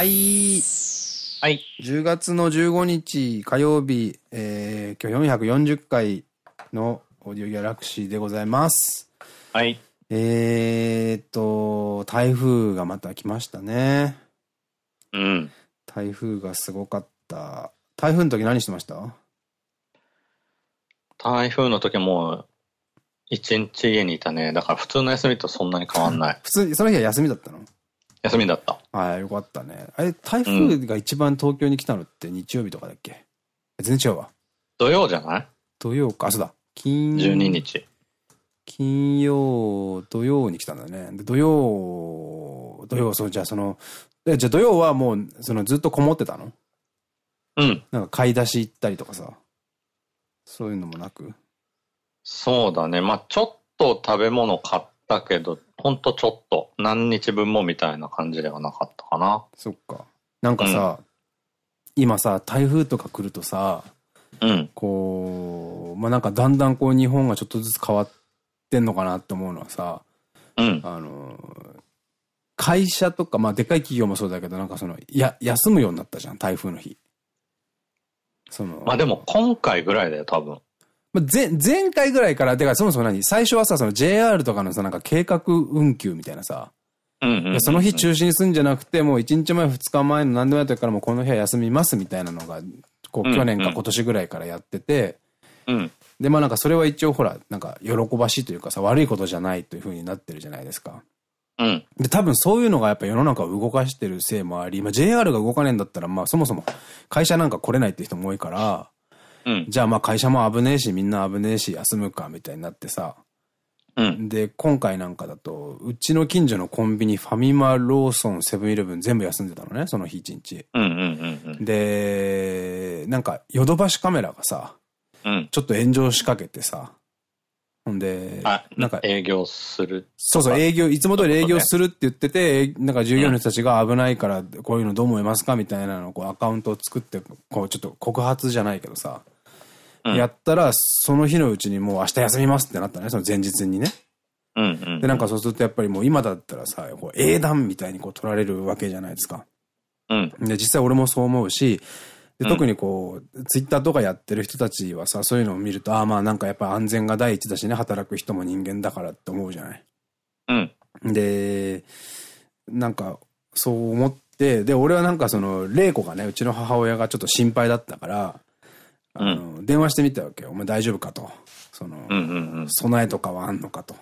はい。はい。10月の15日火曜日、えー、今日440回のオーディオギャラクシーでございます。はい。えっと、台風がまた来ましたね。うん。台風がすごかった。台風の時何してました台風の時も、一日家にいたね。だから普通の休みとそんなに変わんない。普通、その日は休みだったの休みだった。はい、よかったね。あれ、台風が一番東京に来たのって日曜日とかだっけ、うん、全然違うわ。土曜じゃない土曜か、あ、そうだ。金12日。金曜、土曜に来たんだね。土曜、土曜、そう、じゃあその、じゃあ土曜はもう、そのずっとこもってたのうん。なんか買い出し行ったりとかさ。そういうのもなくそうだね。まあちょっと食べ物買っったけど、ほんとちょっと、何日分もみたいな感じではなかったかな。そっか。なんかさ、うん、今さ、台風とか来るとさ、うん、こう、まあ、なんかだんだんこう日本がちょっとずつ変わってんのかなって思うのはさ、うん、あの、会社とか、まあ、でかい企業もそうだけど、なんかその、や、休むようになったじゃん、台風の日。その。まあ、でも今回ぐらいだよ、多分。前、前回ぐらいから、てかそもそも何最初はさ、その JR とかのさ、なんか計画運休みたいなさ、その日中止にすんじゃなくて、もう1日前、2日前の何でもやったから、もうこの日は休みますみたいなのが、こう、去年か今年ぐらいからやってて、で、まあなんかそれは一応ほら、なんか喜ばしいというかさ、悪いことじゃないというふうになってるじゃないですか。うん、で、多分そういうのがやっぱ世の中を動かしてるせいもあり、まあ JR が動かねえんだったら、まあそもそも会社なんか来れないって人も多いから、うん、じゃあまあ会社も危ねえし、みんな危ねえし、休むか、みたいになってさ。うん、で、今回なんかだと、うちの近所のコンビニ、ファミマ、ローソン、セブンイレブン全部休んでたのね、その日一日。で、なんか、ヨドバシカメラがさ、うん、ちょっと炎上しかけてさ、ほんで、なんか、営業する。そうそう、営業、いつも通り営業するって言ってて、なんか従業員の人たちが危ないから、こういうのどう思いますかみたいなのをこうアカウントを作って、こうちょっと告発じゃないけどさ、やったら、その日のうちにもう明日休みますってなったね、その前日にね。で、なんかそうするとやっぱりもう今だったらさ、こう英断みたいにこう取られるわけじゃないですか。うん、で、実際俺もそう思うし、で、特にこう、ツイッターとかやってる人たちはさ、そういうのを見ると、ああまあなんかやっぱ安全が第一だしね、働く人も人間だからって思うじゃない。うん。で、なんか、そう思って、で、俺はなんかその、玲子がね、うちの母親がちょっと心配だったから、あの、うん、電話してみたわけよ。お前大丈夫かと。その、備えとかはあんのかと。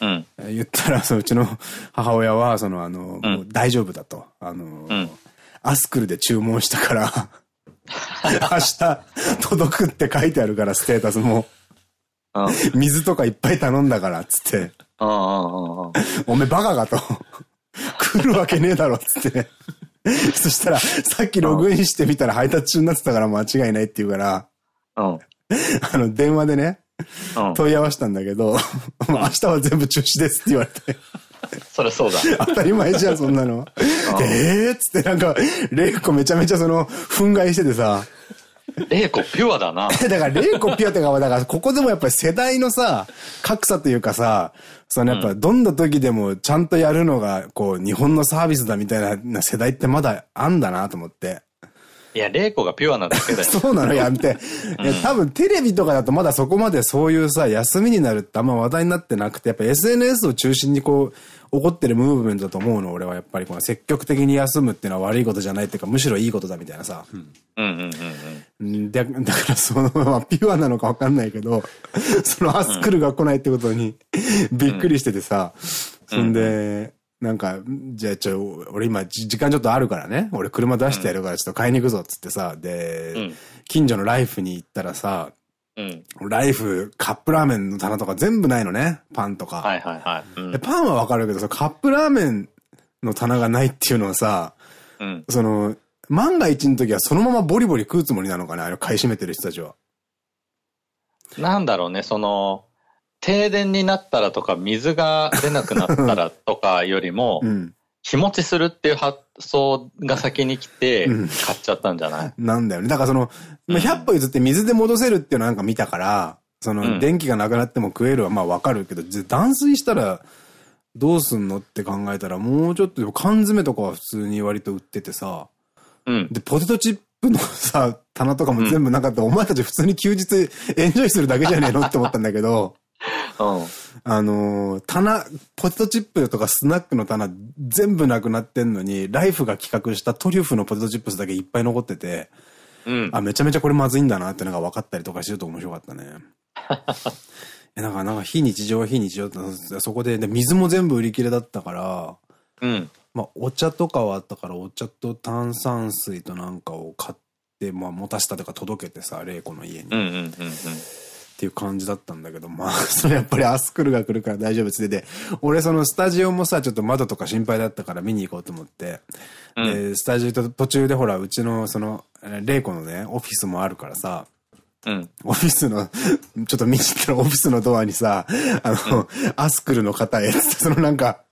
うん、言ったら、そのうちの母親は、その、あの、うん、大丈夫だと。あの、アスクルで注文したから 明日届くって書いてあるから、ステータスも。水とかいっぱい頼んだから、つって。おめえバカかと。来るわけねえだろ、つって。そしたら、さっきログインしてみたら配達中になってたから間違いないって言うから、あの、電話でね、問い合わせたんだけど、明日は全部中止ですって言われて。そりゃそうだ。当たり前じゃん、そんなの。ええっつってなんか、レイコめちゃめちゃその、憤慨しててさ。レイコピュアだな。だからレイコピュアってか、だからここでもやっぱり世代のさ、格差というかさ、そのやっぱどんな時でもちゃんとやるのが、こう、日本のサービスだみたいな世代ってまだあんだなと思って。いや、玲子がピュアなだけだよ。そうなのやめて。いや、多分テレビとかだとまだそこまでそういうさ、休みになるってあんま話題になってなくて、やっぱ SNS を中心にこう、起こってるムーブメントだと思うの、俺はやっぱりこの積極的に休むっていうのは悪いことじゃないっていうか、むしろいいことだみたいなさ。うん、うんうんうんうん。だだからその、まあ、ピュアなのかわかんないけど、そのアスクルが来ないってことにびっくりしててさ、うん、そんで、なんか、じゃあちょ、俺今時間ちょっとあるからね、俺車出してやるからちょっと買いに行くぞっつってさ、で、うん、近所のライフに行ったらさ、うん、ライフ、カップラーメンの棚とか全部ないのね。パンとか。はいはいはい。うん、パンはわかるけど、カップラーメンの棚がないっていうのはさ、うん、その、万が一の時はそのままボリボリ食うつもりなのかなあれ買い占めてる人たちは。なんだろうね、その、停電になったらとか、水が出なくなったらとかよりも、うん、日持ちするっていう発想が先に来て、買っちゃったんじゃない、うん、なんだよね。だからその、100歩譲って水で戻せるっていうのなんか見たから、その、電気がなくなっても食えるはまあわかるけど、断水したら、どうすんのって考えたら、もうちょっと、缶詰とかは普通に割と売っててさ、うん、で、ポテトチップのさ、棚とかも全部なかった、うん、お前たち普通に休日エンジョイするだけじゃねえのって思ったんだけど、あの、棚、ポテトチップとかスナックの棚全部なくなってんのに、ライフが企画したトリュフのポテトチップスだけいっぱい残ってて、うん、あ、めちゃめちゃこれまずいんだなってのが分かったりとかしてると面白かったね。え、なんか、なんか非日常は非日常って、そこで、で、水も全部売り切れだったから、うん。まあ、お茶とかはあったから、お茶と炭酸水となんかを買って、まあ、持たせたとか届けてさ、玲子の家に。うんうんうんうん。っていう感じだったんだけど、まあ、それやっぱりアスクルが来るから大丈夫でてて、俺そのスタジオもさ、ちょっと窓とか心配だったから見に行こうと思って、うん、で、スタジオと途中でほら、うちのその、レイコのね、オフィスもあるからさ、うん、オフィスの、ちょっと見に行ったらオフィスのドアにさ、あの、うん、アスクルの方へ、そのなんか、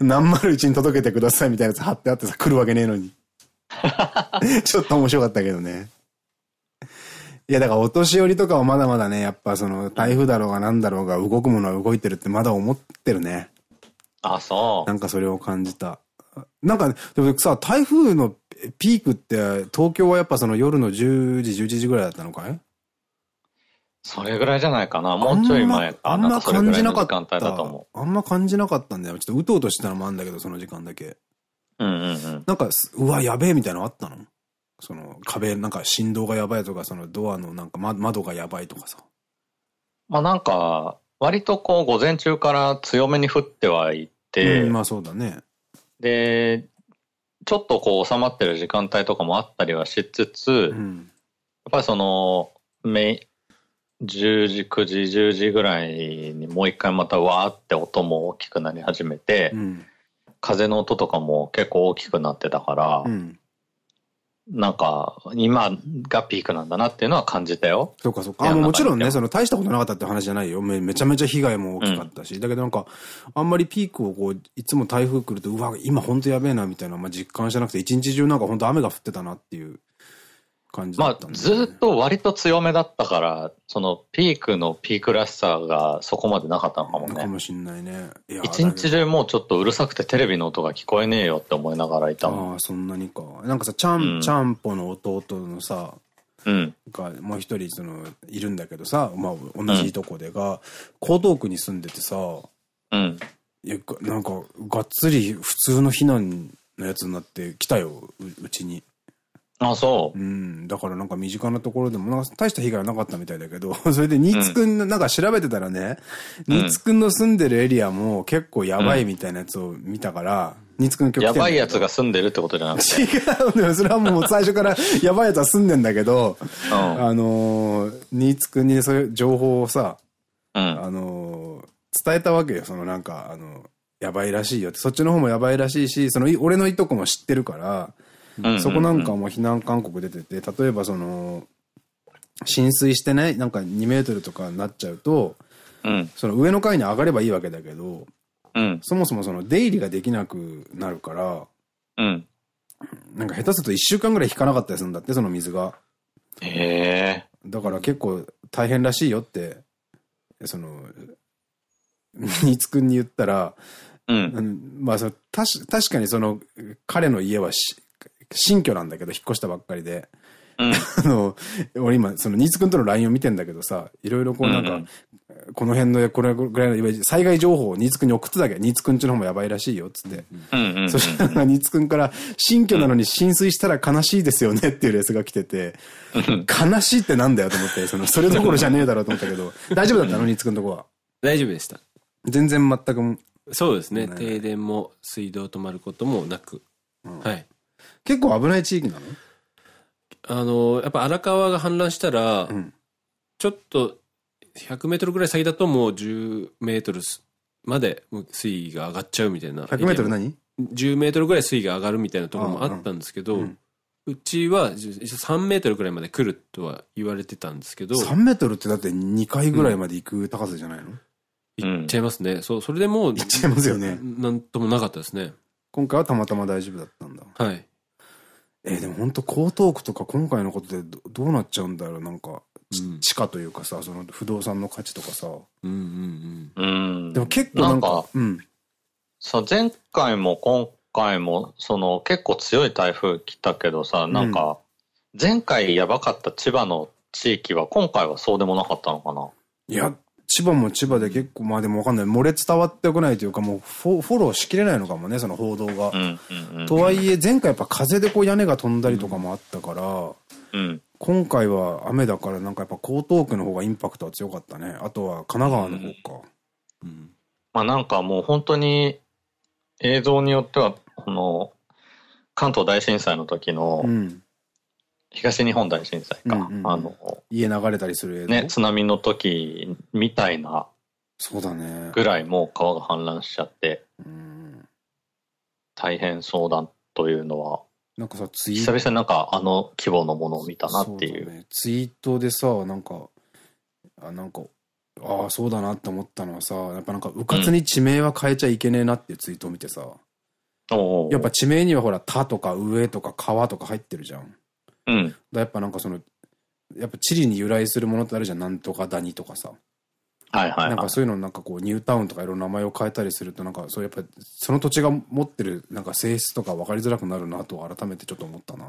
何丸ちに届けてくださいみたいなやつ貼ってあってさ、来るわけねえのに。ちょっと面白かったけどね。いや、だからお年寄りとかはまだまだね、やっぱその台風だろうが何だろうが動くものは動いてるってまだ思ってるね。あ、そう。なんかそれを感じた。なんか、でもさ、台風のピークって、東京はやっぱその夜の10時、11時ぐらいだったのかいそれぐらいじゃないかな。もうちょい前あんま感じなかった。あんま感じなかったんだよ。ちょっとうとうとしてたのもあるんだけど、その時間だけ。うんうんうん。なんか、うわ、やべえみたいなのあったのその壁、なんか振動がやばいとか、そのドアのなんか窓がやばいとかさ。まあなんか、割とこう午前中から強めに降ってはいて、うん、まあそうだね。で、ちょっとこう収まってる時間帯とかもあったりはしつつ、うん、やっぱりその、め10時、9時、10時ぐらいにもう一回またわーって音も大きくなり始めて、うん、風の音とかも結構大きくなってたから、うん、なんか、今がピークなんだなっていうのは感じたよ。そうかそうか。あもちろんね、その大したことなかったって話じゃないよめ。めちゃめちゃ被害も大きかったし。うん、だけどなんか、あんまりピークをこう、いつも台風来ると、うわ、今本当やべえなみたいな、まあ、実感してなくて、一日中なんか本当雨が降ってたなっていう感じだった、ね、まあ、ずっと割と強めだったから、そのピークのピークらしさがそこまでなかったのかもね。かもしんないね。一日中もうちょっとうるさくてテレビの音が聞こえねえよって思いながらいたもん。ああ、そんなにか。なんかさ、ちゃん、うん、ちゃんぽの弟のさ、うん、がもう一人そのいるんだけどさ、まあ、同じとこでが、うん、江東区に住んでてさ、うん、いやなんかがっつり普通の避難のやつになって来たようちにあ、そう。うん。だからなんか身近なところでも、なんか大した被害はなかったみたいだけど、それで新津くんの、なんか調べてたらね、新津くんの住んでるエリアも結構やばいみたいなやつを見たから、新津くん今やばいやつが住んでるってことじゃなくて。違うのよ。それはもう最初から やばいやつは住んでんだけど、うん、あのー、新津くんに、そういう情報をさ、うん、あのー、伝えたわけよ。そのなんか、あのー、やばいらしいよって。そっちの方もやばいらしいし、その、俺のいとこも知ってるから、そこなんかも避難勧告出てて、例えばその、浸水してね、なんか2メートルとかになっちゃうと、うん、その上の階に上がればいいわけだけど、うん、そもそもその出入りができなくなるから、うん、なんか下手すると1週間ぐらい引かなかったりするんだって、その水が。へえ。だから結構大変らしいよって、その、新津くんに言ったら、うん、まあそ確、確かにその、彼の家はし、新居なんだけど、引っ越したばっかりで。あの、俺今、その、新津君との LINE を見てんだけどさ、いろいろこうなんか、この辺の、これぐらいの、いわゆる災害情報を新津君に送ってたけど、新津君ちの方もやばいらしいよ、っつって。そしたら、新津君から、新居なのに浸水したら悲しいですよねっていうレースが来てて、悲しいってなんだよと思って、その、それどころじゃねえだろうと思ったけど、大丈夫だったの新津君のとこは。大丈夫でした。全然全く。そうですね。停電も水道止まることもなく。はい。結構危ない地域なのあの、やっぱ荒川が氾濫したら、うん、ちょっと100メートルぐらい先だともう10メートルまで水位が上がっちゃうみたいな。100メートル何 ?10 メートルぐらい水位が上がるみたいなところもあったんですけど、うちは3メートルぐらいまで来るとは言われてたんですけど。3メートルってだって2回ぐらいまで行く高さじゃないの、うん、行っちゃいますね。そう、それでもう。行っちゃいますよね。なんともなかったですね。今回はたまたま大丈夫だったんだ。はい。えー、でも本当江東区とか今回のことでどうなっちゃうんだろうなんか、うん、地価というかさその不動産の価値とかさうんうんうんでも結構なんかさ前回も今回もその結構強い台風来たけどさなんか前回やばかった千葉の地域は今回はそうでもなかったのかな、いや千葉も千葉で結構、まあでもわかんない。漏れ伝わってこないというか、もうフォローしきれないのかもね、その報道が。とはいえ、前回やっぱ風でこう屋根が飛んだりとかもあったから、うん、今回は雨だからなんかやっぱ江東区の方がインパクトは強かったね。あとは神奈川の方か。うん、まあなんかもう本当に映像によっては、この関東大震災の時の、うん東日本大震災か。あの、家流れたりするね、津波の時みたいな。そうだね。ぐらいもう川が氾濫しちゃって。大変相談というのは。なんかさ、ツイート。久々になんかあの規模のものを見たなっていう。うね、ツイートでさ、なんか、あ、なんか、ああ、そうだなって思ったのはさ、やっぱなんか、うかつに地名は変えちゃいけねえなっていうツイートを見てさ、うん、やっぱ地名にはほら、田とか上とか川とか入ってるじゃん。うん、だやっぱなんかその、やっぱ地理に由来するものってあるじゃん。なんとかダニとかさ。はいはい、なんかそういうのなんかこうニュータウンとかいろんな名前を変えたりするとなんかそうやっぱその土地が持ってるなんか性質とか分かりづらくなるなと改めてちょっと思ったな。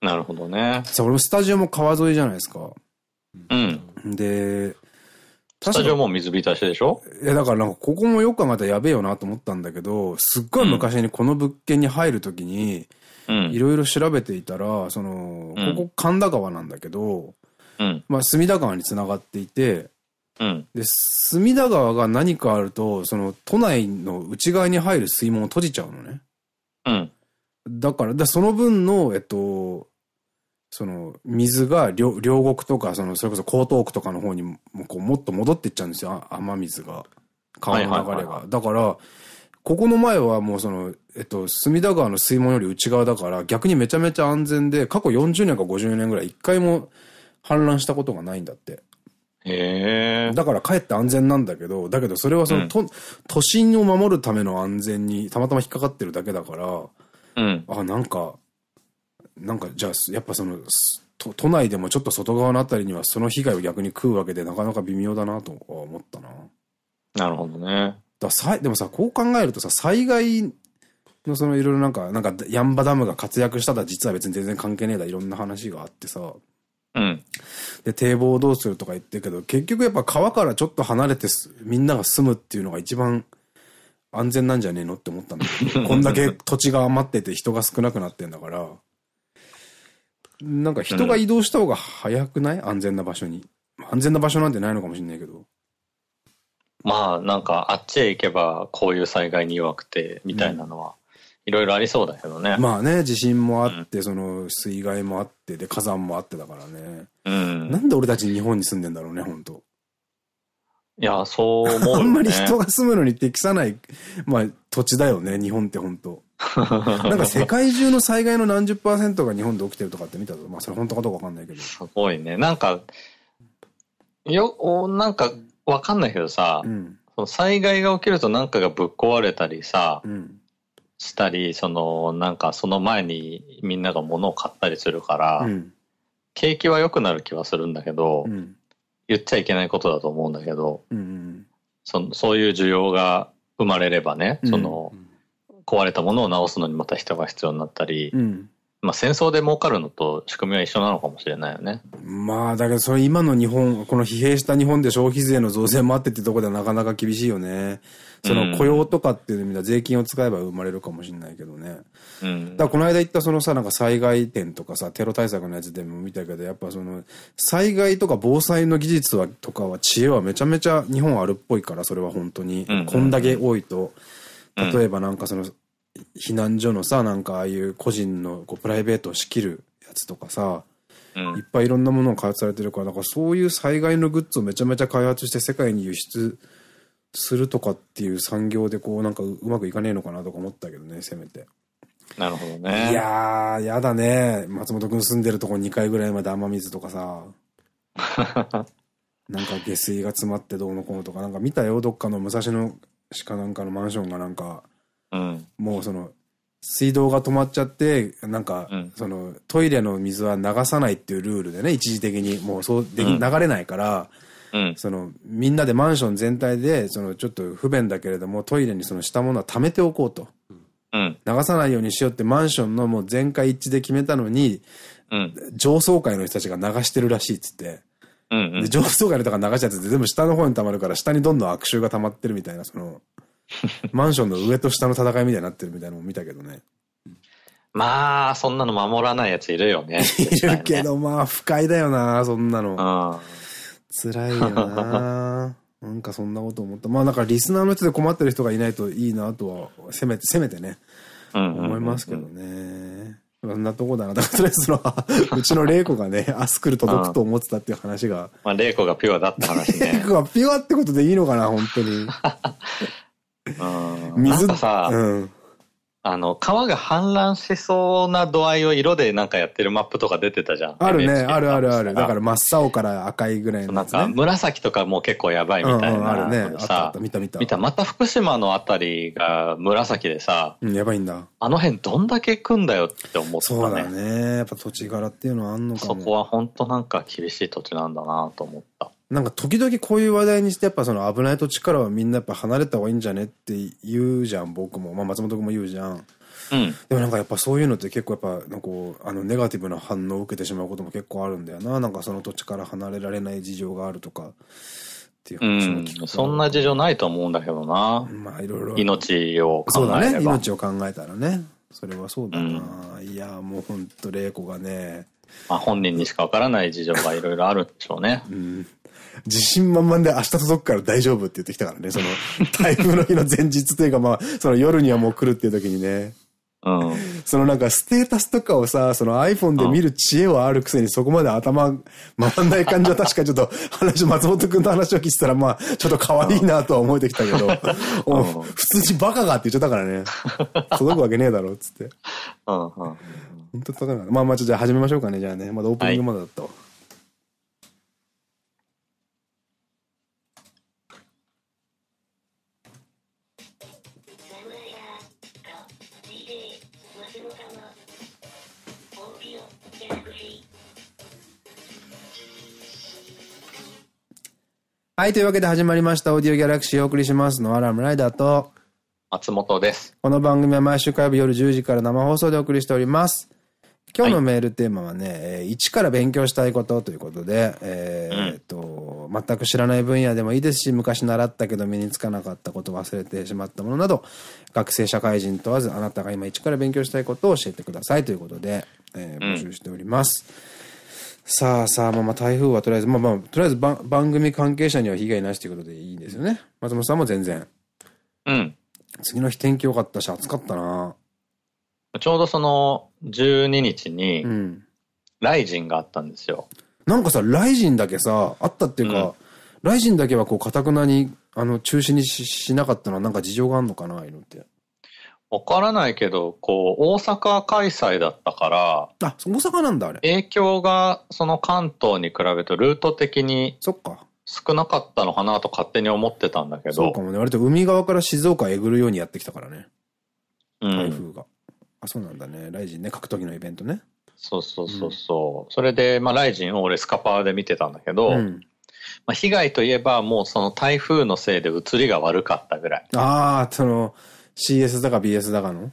なるほどね。さ俺もスタジオも川沿いじゃないですか。うん。で、スタジオも水浸しでしょいやだからなんかここもよく考えたらやべえよなと思ったんだけど、すっごい昔にこの物件に入るときに、いろいろ調べていたら、その、ここ神田川なんだけど、うん、まあ隅田川につながっていて、うん、で、隅田川が何かあると、その都内の内側に入る水門を閉じちゃうのね。うん。だから、だその分の、えっと、その水が両両国とか、そのそれこそ江東区とかの方にもこうもっと戻っていっちゃうんですよ、雨水が。川の流れが。だから、ここの前はもうその、えっと、隅田川の水門より内側だから、逆にめちゃめちゃ安全で、過去40年か50年ぐらい一回も氾濫したことがないんだって。へだからかえって安全なんだけど、だけどそれはその、うん、都心を守るための安全にたまたま引っかかってるだけだから、うん、あ、なんか、なんかじゃあ、やっぱその、都都内でもちょっと外側のあたりにはその被害を逆に食うわけでなかなか微妙だなとは思ったな。なるほどね。ださでもさ、こう考えるとさ、災害のそのいろいろなんか、なんか、ヤンバダムが活躍したら実は別に全然関係ねえだ、いろんな話があってさ。うん。で、堤防をどうするとか言ってるけど、結局やっぱ川からちょっと離れてみんなが住むっていうのが一番安全なんじゃねえのって思ったんだけど、こんだけ土地が余ってて人が少なくなってんだから、なんか人が移動した方が早くない安全な場所に。安全な場所なんてないのかもしれないけど。まあなんかあっちへ行けばこういう災害に弱くてみたいなのは、いろいろありそうだけどね。まあね、地震もあって、その水害もあって、で火山もあってだからね。うん。なんで俺たち日本に住んでんだろうね、本当いや、そう思う、ね、あんまり人が住むのに適さない、まあ土地だよね、日本って本当 なんか世界中の災害の何十パーセントが日本で起きてるとかって見たぞ。まあそれ本当かどうかわかんないけど。すごいね。なんか、よ、おなんかわかんないけどさ、うん、その災害が起きると何かがぶっ壊れたりさ、うん、したり、その、なんかその前にみんなが物を買ったりするから、うん、景気は良くなる気はするんだけど、言っちゃいけないことだと思うんだけど、うんうん、そのそういう需要が生まれればね、その、壊れたものを直すのにまた人が必要になったり、うんまあ戦争で儲かるのと仕組みは一緒なのかもしれないよね。まあ、だけどそれ今の日本、この疲弊した日本で消費税の増税もあってってとこではなかなか厳しいよね。その雇用とかっていう意味では税金を使えば生まれるかもしれないけどね。うん、だからこの間言ったそのさ、なんか災害点とかさ、テロ対策のやつでも見たけど、やっぱその、災害とか防災の技術は、とかは知恵はめちゃめちゃ日本あるっぽいから、それは本当に。こんだけ多いと。例えばなんかその、避難所のさ、なんかああいう個人のこうプライベートを仕切るやつとかさ、うん、いっぱいいろんなものが開発されてるから、だからそういう災害のグッズをめちゃめちゃ開発して世界に輸出するとかっていう産業でこうなんかうまくいかねえのかなとか思ったけどね、せめて。なるほどね。いやー、やだね。松本君住んでるとこ2階ぐらいまで雨水とかさ。なんか下水が詰まってどうのこうのとか、なんか見たよ、どっかの武蔵野市かなんかのマンションがなんか、うん、もうその、水道が止まっちゃって、なんか、その、トイレの水は流さないっていうルールでね、一時的に、もうそう、でき、流れないから、うん、その、みんなでマンション全体で、その、ちょっと不便だけれども、トイレにそのしたものは貯めておこうと。うん、流さないようにしようってマンションのもう全会一致で決めたのに、うん、上層階の人たちが流してるらしいっつって。うんうん、で上層階の人が流しちゃって全部下の方に溜まるから、下にどんどん悪臭が溜まってるみたいな、その。マンションの上と下の戦いみたいになってるみたいなのも見たけどね。まあ、そんなの守らないやついるよね。いるけど、まあ、不快だよな、そんなの。うん、辛いよな。なんかそんなこと思った。まあ、だからリスナーの人で困ってる人がいないといいなとは、せめて、せめてね、思いますけどね。そんなとこだな。だからとりあえずその、うちの玲子がね、アスクル届くと思ってたっていう話が。まあ玲子がピュアだった話ね。玲子がピュアってことでいいのかな、本当に。水なんかさ、うん、あの、川が氾濫しそうな度合いを色でなんかやってるマップとか出てたじゃん。あるね、あるあるある。だから真っ青から赤いぐらいの、ね、なんか紫とかも結構やばいみたいな。うんうん、あるね。あった見た見た。見た、また福島のあたりが紫でさ、うん、やばいんだ。あの辺どんだけ来んだよって思ったね。そうだね。やっぱ土地柄っていうのはあんのかも。そこは本当なんか厳しい土地なんだなと思った。なんか時々こういう話題にして、やっぱその危ない土地からはみんなやっぱ離れた方がいいんじゃねって言うじゃん、僕も。まあ松本君も言うじゃん。うん、でもなんかやっぱそういうのって結構やっぱなんかあのネガティブな反応を受けてしまうことも結構あるんだよななんかその土地から離れられない事情があるとかっていう話も聞く、うん、そんな事情ないと思うんだけどなまあいろいろ命を考えればそうだね命を考えたらねそれはそうだな、うん、いやもうほんと玲子がねまあ本人にしかわからない事情がいろいろあるんでしょうね。うん。自信満々で明日届くから大丈夫って言ってきたからね、その、台風の日の前日というか、まあ、その夜にはもう来るっていう時にね。うん、そのなんかステータスとかをさ、その iPhone で見る知恵はあるくせにそこまで頭回んない感じは確かちょっと話、松本くんの話を聞いてたらまあちょっと可愛いなとは思えてきたけど、うん、普通にバカがって言っちゃったからね、届くわけねえだろっつって。本当だかなまあまあちょっとじゃあ始めましょうかね、じゃあね。まだオープニングまだだと。はいはい、というわけで始まりました。オーディオギャラクシーをお送りしますのアラムライダーと、松本です。この番組は毎週火曜日夜10時から生放送でお送りしております。今日のメールテーマはね、はい、一から勉強したいことということで、えー、っと、うん、全く知らない分野でもいいですし、昔習ったけど身につかなかったこと、忘れてしまったものなど、学生、社会人問わず、あなたが今一から勉強したいことを教えてくださいということで、えー、募集しております。うんさあさあ、まあまあ台風はとりあえず、まあまあ、とりあえず番組関係者には被害なしということでいいですよね。松本さんも全然。うん。次の日天気良かったし、暑かったな。ちょうどその12日に、ライジンがあったんですよ。なんかさ、ライジンだけさ、あったっていうか、うん、ライジンだけはこう、かたくなに、あの、中止にしなかったのはなんか事情があるのかな、あいうのって。わからないけど、こう、大阪開催だったから、あ、大阪なんだ、あれ。影響が、その関東に比べるとルート的に、そっか。少なかったのかなと勝手に思ってたんだけど。そうかもね。割と海側から静岡えぐるようにやってきたからね。台風が。あ、そうなんだね。ライジンね、格闘技のイベントね。そうそうそうそう。うん、それで、まあ、ライジンを俺スカパーで見てたんだけど、うん被害といえばもうその台風のせいで映りが悪かったぐらい。ああ、その、CS だか BS だかの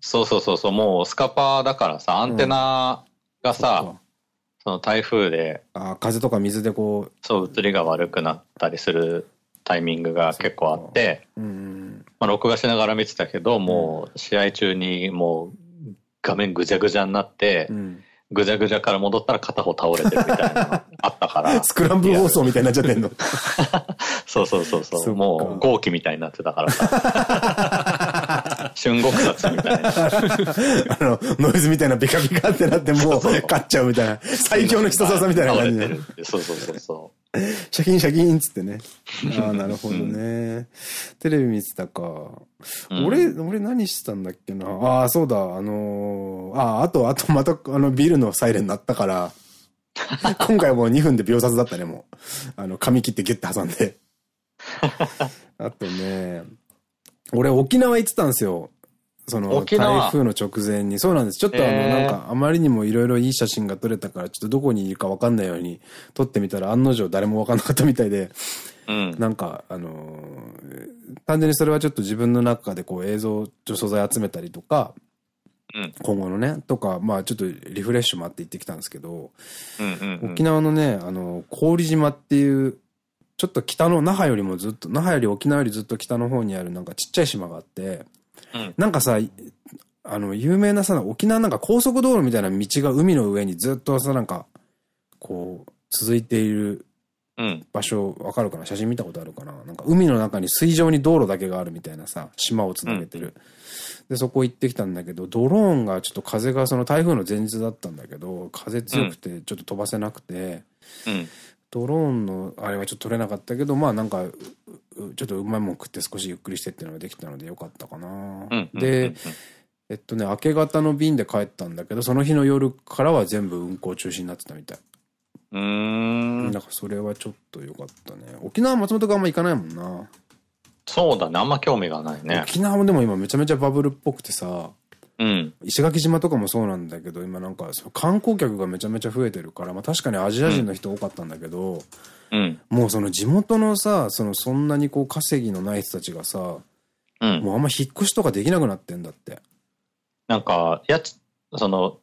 そうそうそうそう、もうスカパーだからさ、アンテナがさ、うん、そその台風で。あ風とか水でこう。そう、映りが悪くなったりするタイミングが結構あって、うん、まあ録画しながら見てたけど、もう試合中にもう画面ぐちゃぐちゃになって、うん、ぐじゃぐじゃから戻ったら片方倒れてるみたいなあったから。スクランブル放送みたいになっちゃってんの そうそうそうそう。そもう号機みたいになってたからさ。春国殺みたいな。あの、ノイズみたいなビカビカってなってもう勝っちゃうみたいな。最強の人ささみたいな感じで。そうそうそうそ シャキンシャキンっつってね。ああ、なるほどね。テレビ見てたか。俺、俺何してたんだっけな。ああ、そうだ。あのー、ああ、あと、あとまた、あの、ビルのサイレン鳴ったから、今回もう2分で秒殺だったね、もう。あの、髪切ってギュッて挟んで。あとね、俺沖縄行ってたんですよ。その、台風の直前に。そうなんです。ちょっとあの、なんか、あまりにもいろいろいい写真が撮れたから、ちょっとどこにいるかわかんないように撮ってみたら、案の定誰もわかんなかったみたいで、なんか、あの単純にそれはちょっと自分の中でこう映像、素材集めたりとか、今後のね、とか、まあちょっとリフレッシュもあって行ってきたんですけど、沖縄のね、あの、郡島っていう、ちょっと北の、那覇よりもずっと、那覇より沖縄よりずっと北の方にあるなんかちっちゃい島があって、うん、なんかさ、あの、有名なさ、沖縄なんか高速道路みたいな道が海の上にずっとさ、なんか、こう、続いている場所、わかるかな写真見たことあるかななんか海の中に水上に道路だけがあるみたいなさ、島をつなげてる。うん、で、そこ行ってきたんだけど、ドローンがちょっと風がその台風の前日だったんだけど、風強くてちょっと飛ばせなくて、うんドローンのあれはちょっと取れなかったけど、まあなんか、ちょっとうまいもん食って少しゆっくりしてっていうのができたのでよかったかな。で、えっとね、明け方の便で帰ったんだけど、その日の夜からは全部運行中止になってたみたい。うん。なんかそれはちょっとよかったね。沖縄松本があんま行かないもんな。そうだね、あんま興味がないね。沖縄もでも今めちゃめちゃバブルっぽくてさ、うん、石垣島とかもそうなんだけど、今なんか観光客がめちゃめちゃ増えてるから、まあ確かにアジア人の人多かったんだけど、うん、もうその地元のさ、そのそんなにこう稼ぎのない人たちがさ、うん、もうあんま引っ越しとかできなくなってんだって。なんか、やつ、その、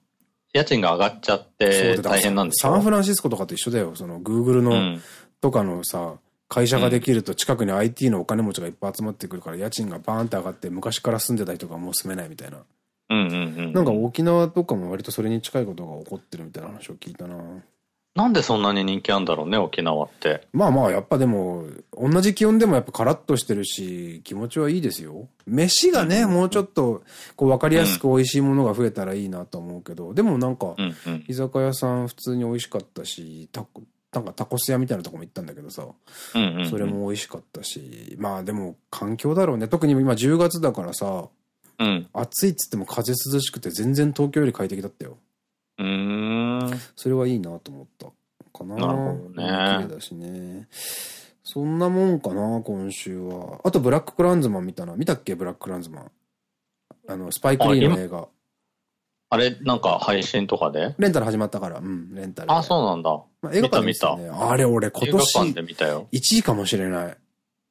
家賃が上がっちゃって大変なんですよ。サンフランシスコとかと一緒だよ。その、グーグルの、とかのさ、会社ができると近くに IT のお金持ちがいっぱい集まってくるから家賃がバーンって上がって昔から住んでた人がもう住めないみたいな。なんか沖縄とかも割とそれに近いことが起こってるみたいな話を聞いたな。なんでそんなに人気あんだろうね、沖縄って。まあまあ、やっぱでも、同じ気温でもやっぱカラッとしてるし、気持ちはいいですよ。飯がね、もうちょっと、こう、わかりやすく美味しいものが増えたらいいなと思うけど、でもなんか、居酒屋さん普通に美味しかったし、タコ、なんかタコス屋みたいなとこも行ったんだけどさ、それも美味しかったし、まあでも環境だろうね。特に今10月だからさ、うん、暑いっつっても風涼しくて全然東京より快適だったよ。うん。それはいいなと思った。かななるほどね。綺麗だしね。そんなもんかな、今週は。あと、ブラッククランズマン見たな。見たっけブラッククランズマン。あの、スパイクリーの映画。あれ、なんか配信とかでレンタル始まったから、うん、レンタル。あ、そうなんだ。まあ、映画館で見た、ね。見たあれ、俺今年。1位かもしれない。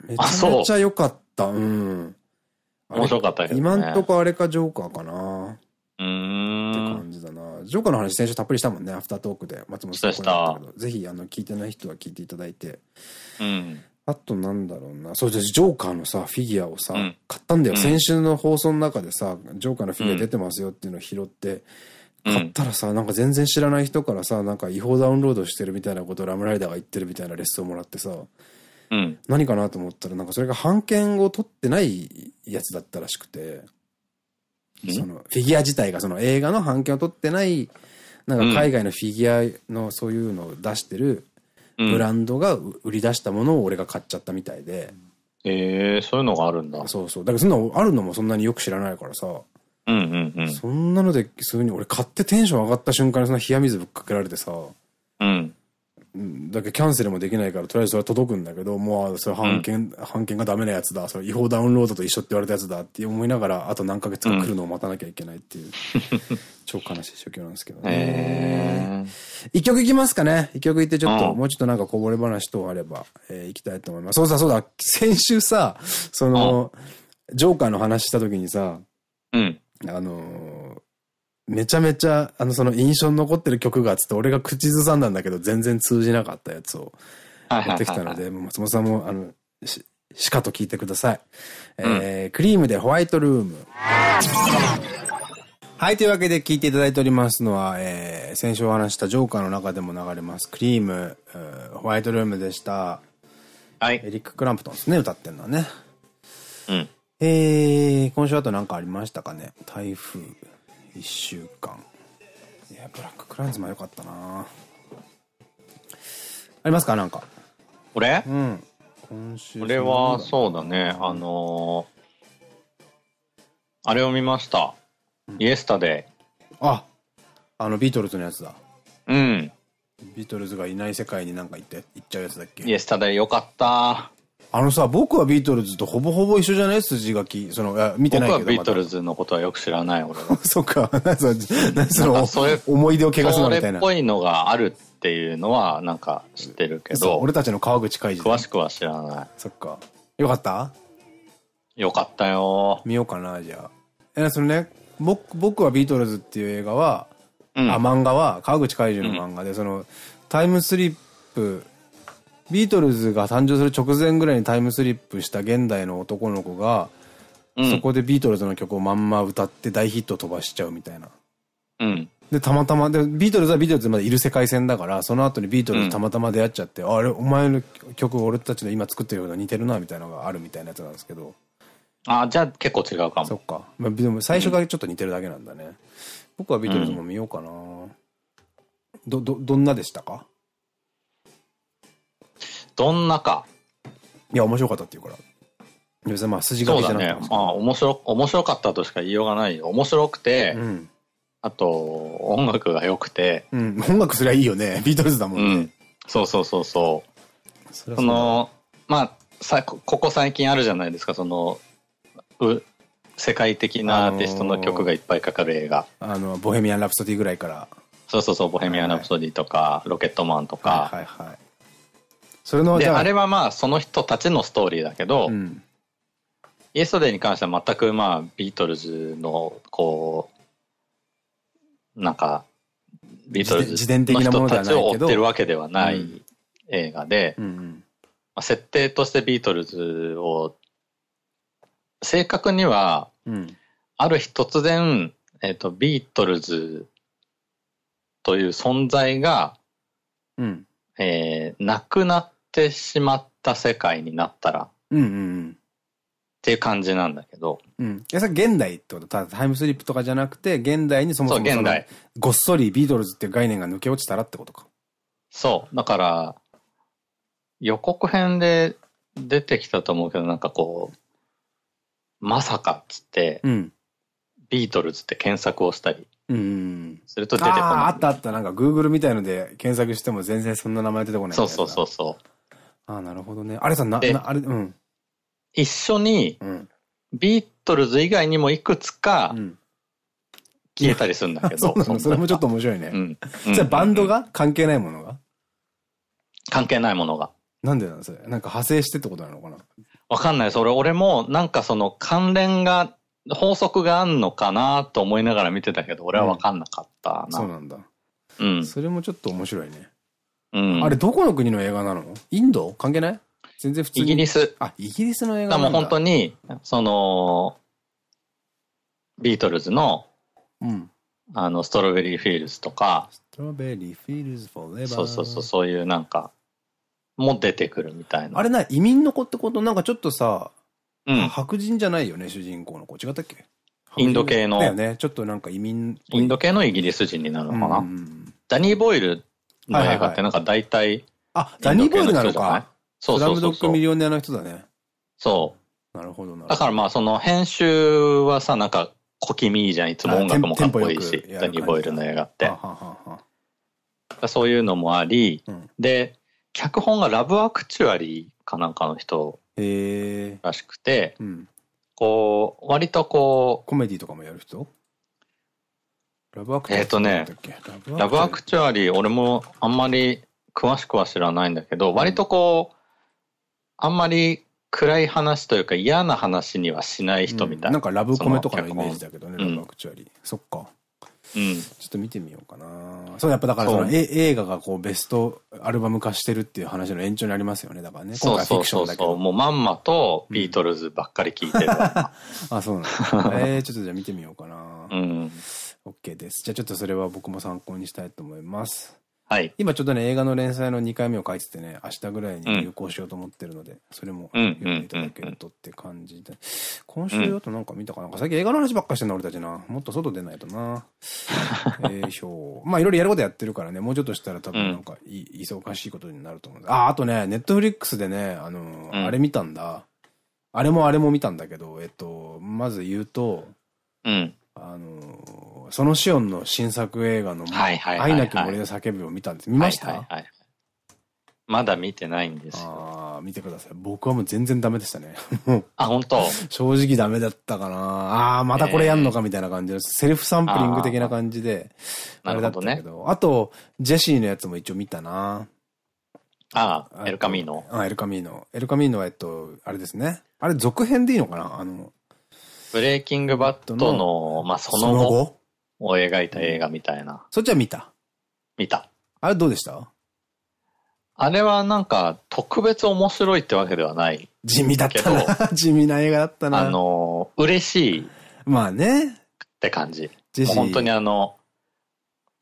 めちゃめちゃ良かった。うん。面白かったけどね。今んとこあれかジョーカーかな。うん。って感じだな。ジョーカーの話先週たっぷりしたもんね、アフタートークで。松本さんした。ぜひ、あの、聞いてない人は聞いていただいて。うん。あとなんだろうな。そうです。ジョーカーのさ、フィギュアをさ、うん、買ったんだよ。うん、先週の放送の中でさ、ジョーカーのフィギュア出てますよっていうのを拾って、うん、買ったらさ、なんか全然知らない人からさ、なんか違法ダウンロードしてるみたいなことをラムライダーが言ってるみたいなレッスンをもらってさ、うん、何かなと思ったら、なんかそれが版権を取ってないやつだったらしくて、そのフィギュア自体がその映画の版権を取ってない、なんか海外のフィギュアのそういうのを出してるブランドが売り出したものを俺が買っちゃったみたいで。ええー、そういうのがあるんだ。そうそう。だからそんなあるのもそんなによく知らないからさ。うんうんうん。そんなので、そういうふうに俺買ってテンション上がった瞬間にその冷や水ぶっかけられてさ。うん。だけキャンセルもできないから、とりあえずそれは届くんだけど、もう、それ判件、うん、判件がダメなやつだ、それ違法ダウンロードと一緒って言われたやつだって思いながら、あと何ヶ月か来るのを待たなきゃいけないっていう、うん、超悲しい状況なんですけどね。一曲いきますかね。一曲いってちょっと、もうちょっとなんかこぼれ話等あれば、えー、いきたいと思います。そうだそうだ、先週さ、その、ジョーカーの話した時にさ、うん、あのー、めちゃめちゃ、あの、その印象に残ってる曲がつって、俺が口ずさんだんだけど、全然通じなかったやつを持ってきたので、松本さんも、あの、し、しかと聞いてください。うん、えー、クリームでホワイトルーム。はい、というわけで聞いていただいておりますのは、えー、先週お話したジョーカーの中でも流れます、クリーム、えー、ホワイトルームでした。はい。エリック・クランプトンですね、歌ってんのはね。うん。えー、今週あと何かありましたかね台風。1週間いやブラッククランズも良かったなありますかなんか俺うん今週俺はそうだねあのー、あれを見ました、うん、イエスタデイああのビートルズのやつだうんビートルズがいない世界になんか行って行っちゃうやつだっけイエスタデイよかったあのさ、僕はビートルズとほぼほぼ一緒じゃない筋書き。その、見てないけど。僕はビートルズのことはよく知らない、俺は。そっか。何その、その、思い出を汚すのみたいな。それっぽいのがあるっていうのは、なんか知ってるけど。俺たちの川口海事、詳しくは知らない。そっか。よかったよかったよ。見ようかな、じゃあ。え、そのね、僕、僕はビートルズっていう映画は、うん、あ、漫画は、川口海事の漫画で、うん、その、タイムスリップ、ビートルズが誕生する直前ぐらいにタイムスリップした現代の男の子が、うん、そこでビートルズの曲をまんま歌って大ヒット飛ばしちゃうみたいな。うん。で、たまたま、で、ビートルズはビートルズまでいる世界線だから、その後にビートルズたまたま出会っちゃって、うん、あれ、お前の曲俺たちの今作ってるような似てるな、みたいなのがあるみたいなやつなんですけど。ああ、じゃあ結構違うかも。そっか。まあ、でも最初からちょっと似てるだけなんだね。うん、僕はビートルズも見ようかな。ど、ど、どんなでしたかどんなか。いや、面白かったっていうから。にまあ筋書きじゃなくて。そうだね。まあ面白、面白かったとしか言いようがない。面白くて、うん、あと、音楽が良くて。うん、音楽すりゃいいよね。ビートルズだもんね。うん、そうそうそうそう。そその、まあ、さここ最近あるじゃないですか、その、う世界的なアーティストの曲がいっぱいかかる映画。あの、ボヘミアン・ラプソディぐらいから。そうそうそう、ボヘミアン・ラプソディとか、ロケットマンとか。はいはい、はい。それのであれはまあその人たちのストーリーだけど、うん、イエストデイに関しては全くまあビートルズのこうなんかビートルズの人たちを追ってるわけではない映画で、設定としてビートルズを正確には、ある日突然、えーと、ビートルズという存在が、うん、えー、なくなってしまった世界になったら、うんうんうん。っていう感じなんだけど。うん。いや、それ現代ってことただタイムスリップとかじゃなくて、現代にそもそもそ現代ごっそりビートルズっていう概念が抜け落ちたらってことか。そう。だから、予告編で出てきたと思うけど、なんかこう、まさかっつって、うん、ビートルズって検索をしたり、すると出てこない。ああったあった。なんか Google みたいので検索しても全然そんな名前出てこないそうそうそうそう。ああ、なるほどね。あれさん、な、なあれ、うん。一緒に、ビートルズ以外にもいくつか、消えたりするんだけど。うん、そそれもちょっと面白いね。うん。そ バンドが関係ないものが関係ないものが。なんでなんそれなんか派生してってことなのかなわかんない。それ、俺も、なんかその関連が、法則があんのかなと思いながら見てたけど、俺はわかんなかったな、うん、そうなんだ。うん。それもちょっと面白いね。あれ、どこの国の映画なのインド関係ない全然普通イギリス。あ、イギリスの映画なんだ。も本当に、その、ビートルズの、うん。あの、ストロベリーフィールズとか、ストロベリーフィールズフォーエバー。そうそうそう、そういうなんか、も出てくるみたいな。あれな、移民の子ってことなんかちょっとさ、うん。白人じゃないよね、主人公の子。違ったっけインド系の。だよね。ちょっとなんか移民。インド系のイギリス人になるのかな。ダニー・ボイルの映画ってなんか大体、あ、ザニー・ボイルなのか。そうそうそう。ラドッグミリオネアの人だね。そう。なるほどなだからまあその編集はさ、なんか小気味いいじゃん。いつも音楽もかっこいいし、ザニー・ボイルの映画って。そういうのもあり、うん、で、脚本がラブアクチュアリーかなんかの人らしくて、うん、こう、割とこう。コメディとかもやる人ラブアクチーえっとね、ラブアクチュアリー、俺もあんまり詳しくは知らないんだけど、割とこう、あんまり暗い話というか嫌な話にはしない人みたいな。うん、なんかラブコメとかのイメージだけどね、ラブアクチュアリー。うん、そっか。うん、ちょっと見てみようかな。そう、やっぱだからその映画がこうベストアルバム化してるっていう話の延長にありますよね。だからね。そうそうそうそう。もうまんまとビートルズばっかり聴いてる。うん、あ、そうなんだ。えー、ちょっとじゃあ見てみようかな。うん。OK です。じゃあちょっとそれは僕も参考にしたいと思います。はい。今ちょっとね、映画の連載の2回目を書いててね、明日ぐらいに流行しようと思ってるので、うん、それも読んでいただけるとって感じで。今週だとなんか見たかなん、最近映画の話ばっかしてるの俺たちな。もっと外出ないとな。えー、ひょー。まあいろいろやることやってるからね、もうちょっとしたら多分なんかい、うん、忙しいことになると思う。あ、あとね、ネットフリックスでね、あの、うん、あれ見たんだ。あれもあれも見たんだけど、えっと、まず言うと、うん。あの、そのシオンの新作映画の、愛なき森で叫ぶを見たんです。見ましたはいはい、まだ見てないんですよ。あ見てください。僕はもう全然ダメでしたね。あ、本当。正直ダメだったかな。ああ、またこれやんのかみたいな感じです。セルフサンプリング的な感じで、あれだったけど。どね、あと、ジェシーのやつも一応見たな。ああ、エルカミーノ。あエルカミーノ。エルカミーノは、えっと、あれですね。あれ、続編でいいのかなあの、ブレイキングバットの、まあその後を描いた映画みたいな。そっちは見た見た。あれどうでしたあれはなんか特別面白いってわけではない。地味だったな。地味な映画だったな。あの、嬉しい。まあね。って感じ。本当にあの、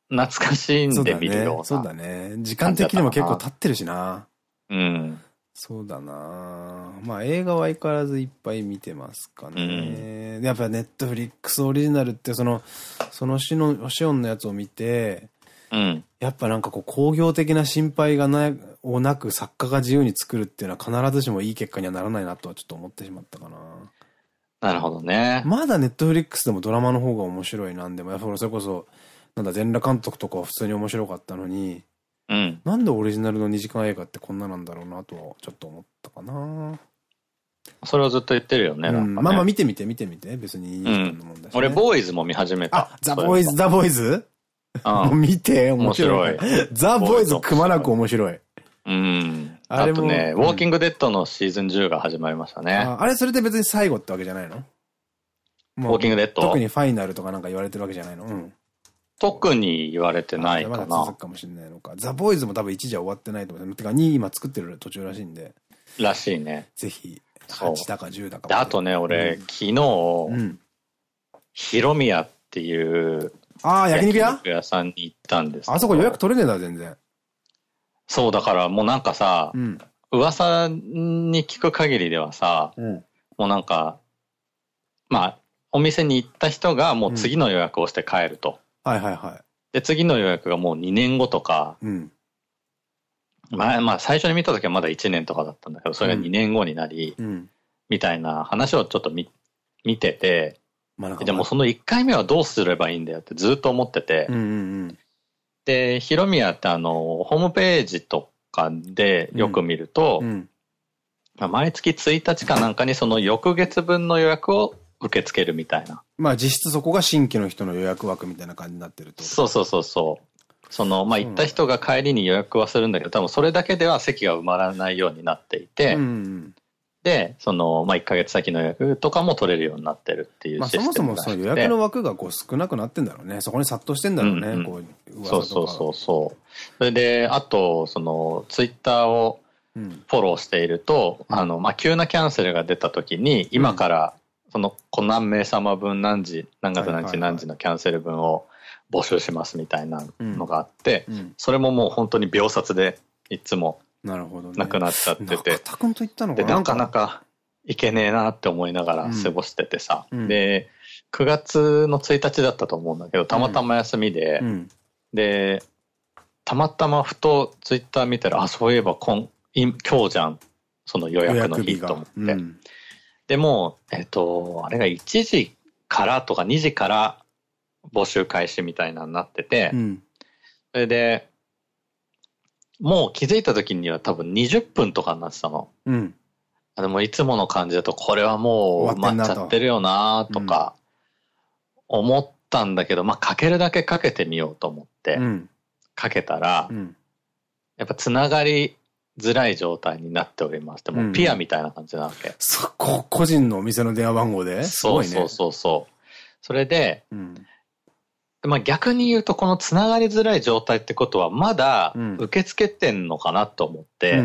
懐かしいんで見るようなそうだね。時間的にも結構経ってるしな。うん。そうだなまあ映画は相変わらずいっぱい見てますかね。うんやっぱネットフリックスオリジナルってその、そのシのシオンのやつを見て、うん、やっぱなんかこう工業的な心配がなをなく作家が自由に作るっていうのは必ずしもいい結果にはならないなとはちょっと思ってしまったかな。なるほどね。まだネットフリックスでもドラマの方が面白いなんでも、やっぱそれこそ、なんだ、全裸監督とかは普通に面白かったのに、うん。なんでオリジナルの2時間映画ってこんななんだろうなとはちょっと思ったかな。それをずっと言ってるよね。ん、まあまあ見てみて、見てみて。別にいい時間のもんだし。俺、ボーイズも見始めた。あ、ザ・ボーイズ、ザ・ボーイズあ、見て、面白い。ザ・ボーイズ、くまなく面白い。うん。あも。とね、ウォーキングデッドのシーズン10が始まりましたね。あれ、それで別に最後ってわけじゃないのウォーキングデッド特にファイナルとかなんか言われてるわけじゃないの特に言われてないかな。まだ続くかもしれないのか。ザ・ボーイズも多分1じゃ終わってないと思う。てか2今作ってる途中らしいんで。らしいね。ぜひ8だか10だかで。あとね、俺、昨日、うヒロミヤっていう、ああ、焼肉屋屋さんに行ったんですあそこ予約取れねえだ、全然。そう、だからもうなんかさ、うん、噂に聞く限りではさ、うん、もうなんか、まあ、お店に行った人がもう次の予約をして帰ると。はいはいはい。で、次の予約がもう2年後とか、うん、前、まあ最初に見た時はまだ1年とかだったんだけど、それが2年後になり、うん、みたいな話をちょっと見見てて、まあ、でもその1回目はどうすればいいんだよってずっと思ってて、で、ヒロミヤってあの、ホームページとかでよく見ると、うんうん毎月1日かなんかにその翌月分の予約を受け付けるみたいな。まあ実質そこが新規の人の予約枠みたいな感じになってると。そうそうそうそう。その、まあ、行った人が帰りに予約はするんだけど、多分それだけでは席が埋まらないようになっていて、で、その、まあ、1ヶ月先の予約とかも取れるようになってるっていうシステムまあ、そもそもその予約の枠がこう少なくなってんだろうね。そこに殺到してんだろうね、そうそうそうそう。それで、あと、その、ツイッターをフォローしていると、うん、あの、まあ、急なキャンセルが出た時に、今から、その、何名様分何時、何月何日何時のキャンセル分を、募集しますみたいなのがあって、うんうん、それももう本当に秒殺でいつもなくなっちゃってて。なで、なかなかいけねえなって思いながら過ごしててさ。で、9月の1日だったと思うんだけど、たまたま休みで、で、たまたまふとツイッター見たら、あ、そういえば今今日じゃん。その予約の日と思って。うん、でも、えっ、ー、と、あれが1時からとか2時から募集開始みたいなになってて、うん、それで、もう気づいた時には多分20分とかになってたの。うん、でもいつもの感じだとこれはもう埋まっちゃってるよなとか思ったんだけど、うん、まあかけるだけかけてみようと思って、かけたら、やっぱつながりづらい状態になっておりまして、もうピアみたいな感じなわけ。うん、そこ、個人のお店の電話番号でそうそうそうそう。それで、うん、まあ、逆に言うとこのつながりづらい状態ってことはまだ受け付けてんのかなと思って、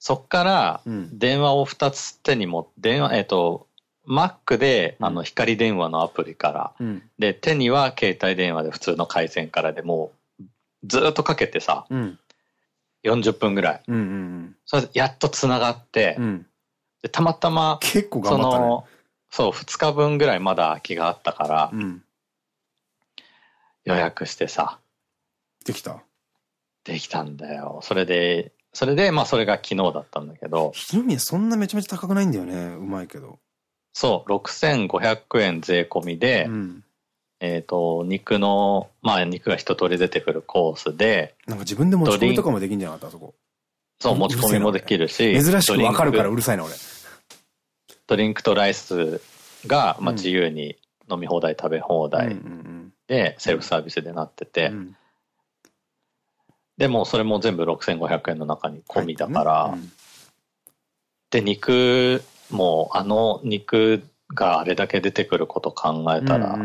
そっから電話を2つ手に持って電話えっ、と Mac であの光電話のアプリから、で手には携帯電話で普通の回線からでもうずっとかけてさ、40分ぐらい、それやっとつながって、でたまたま結構頑張った、そのそう2日分ぐらいまだ空きがあったから、予約してさ。できたできたんだよ。それで、それで、まあそれが昨日だったんだけど。ひろみそんなめちゃめちゃ高くないんだよね。うまいけど。そう、6500円税込みで、うん、えっと、肉の、まあ肉が一通り出てくるコースで。なんか自分で持ち込みとかもできんじゃなかったあそこ。そう、持ち込みもできるし。珍しくわかるからうるさいな俺。ドリンクとライスが、まあ自由に飲み放題食べ放題。うんうんうんでセルフサービスでなってて、うん、でもそれも全部6500円の中に込みだから、ねうん、で肉もあの肉があれだけ出てくること考えたら、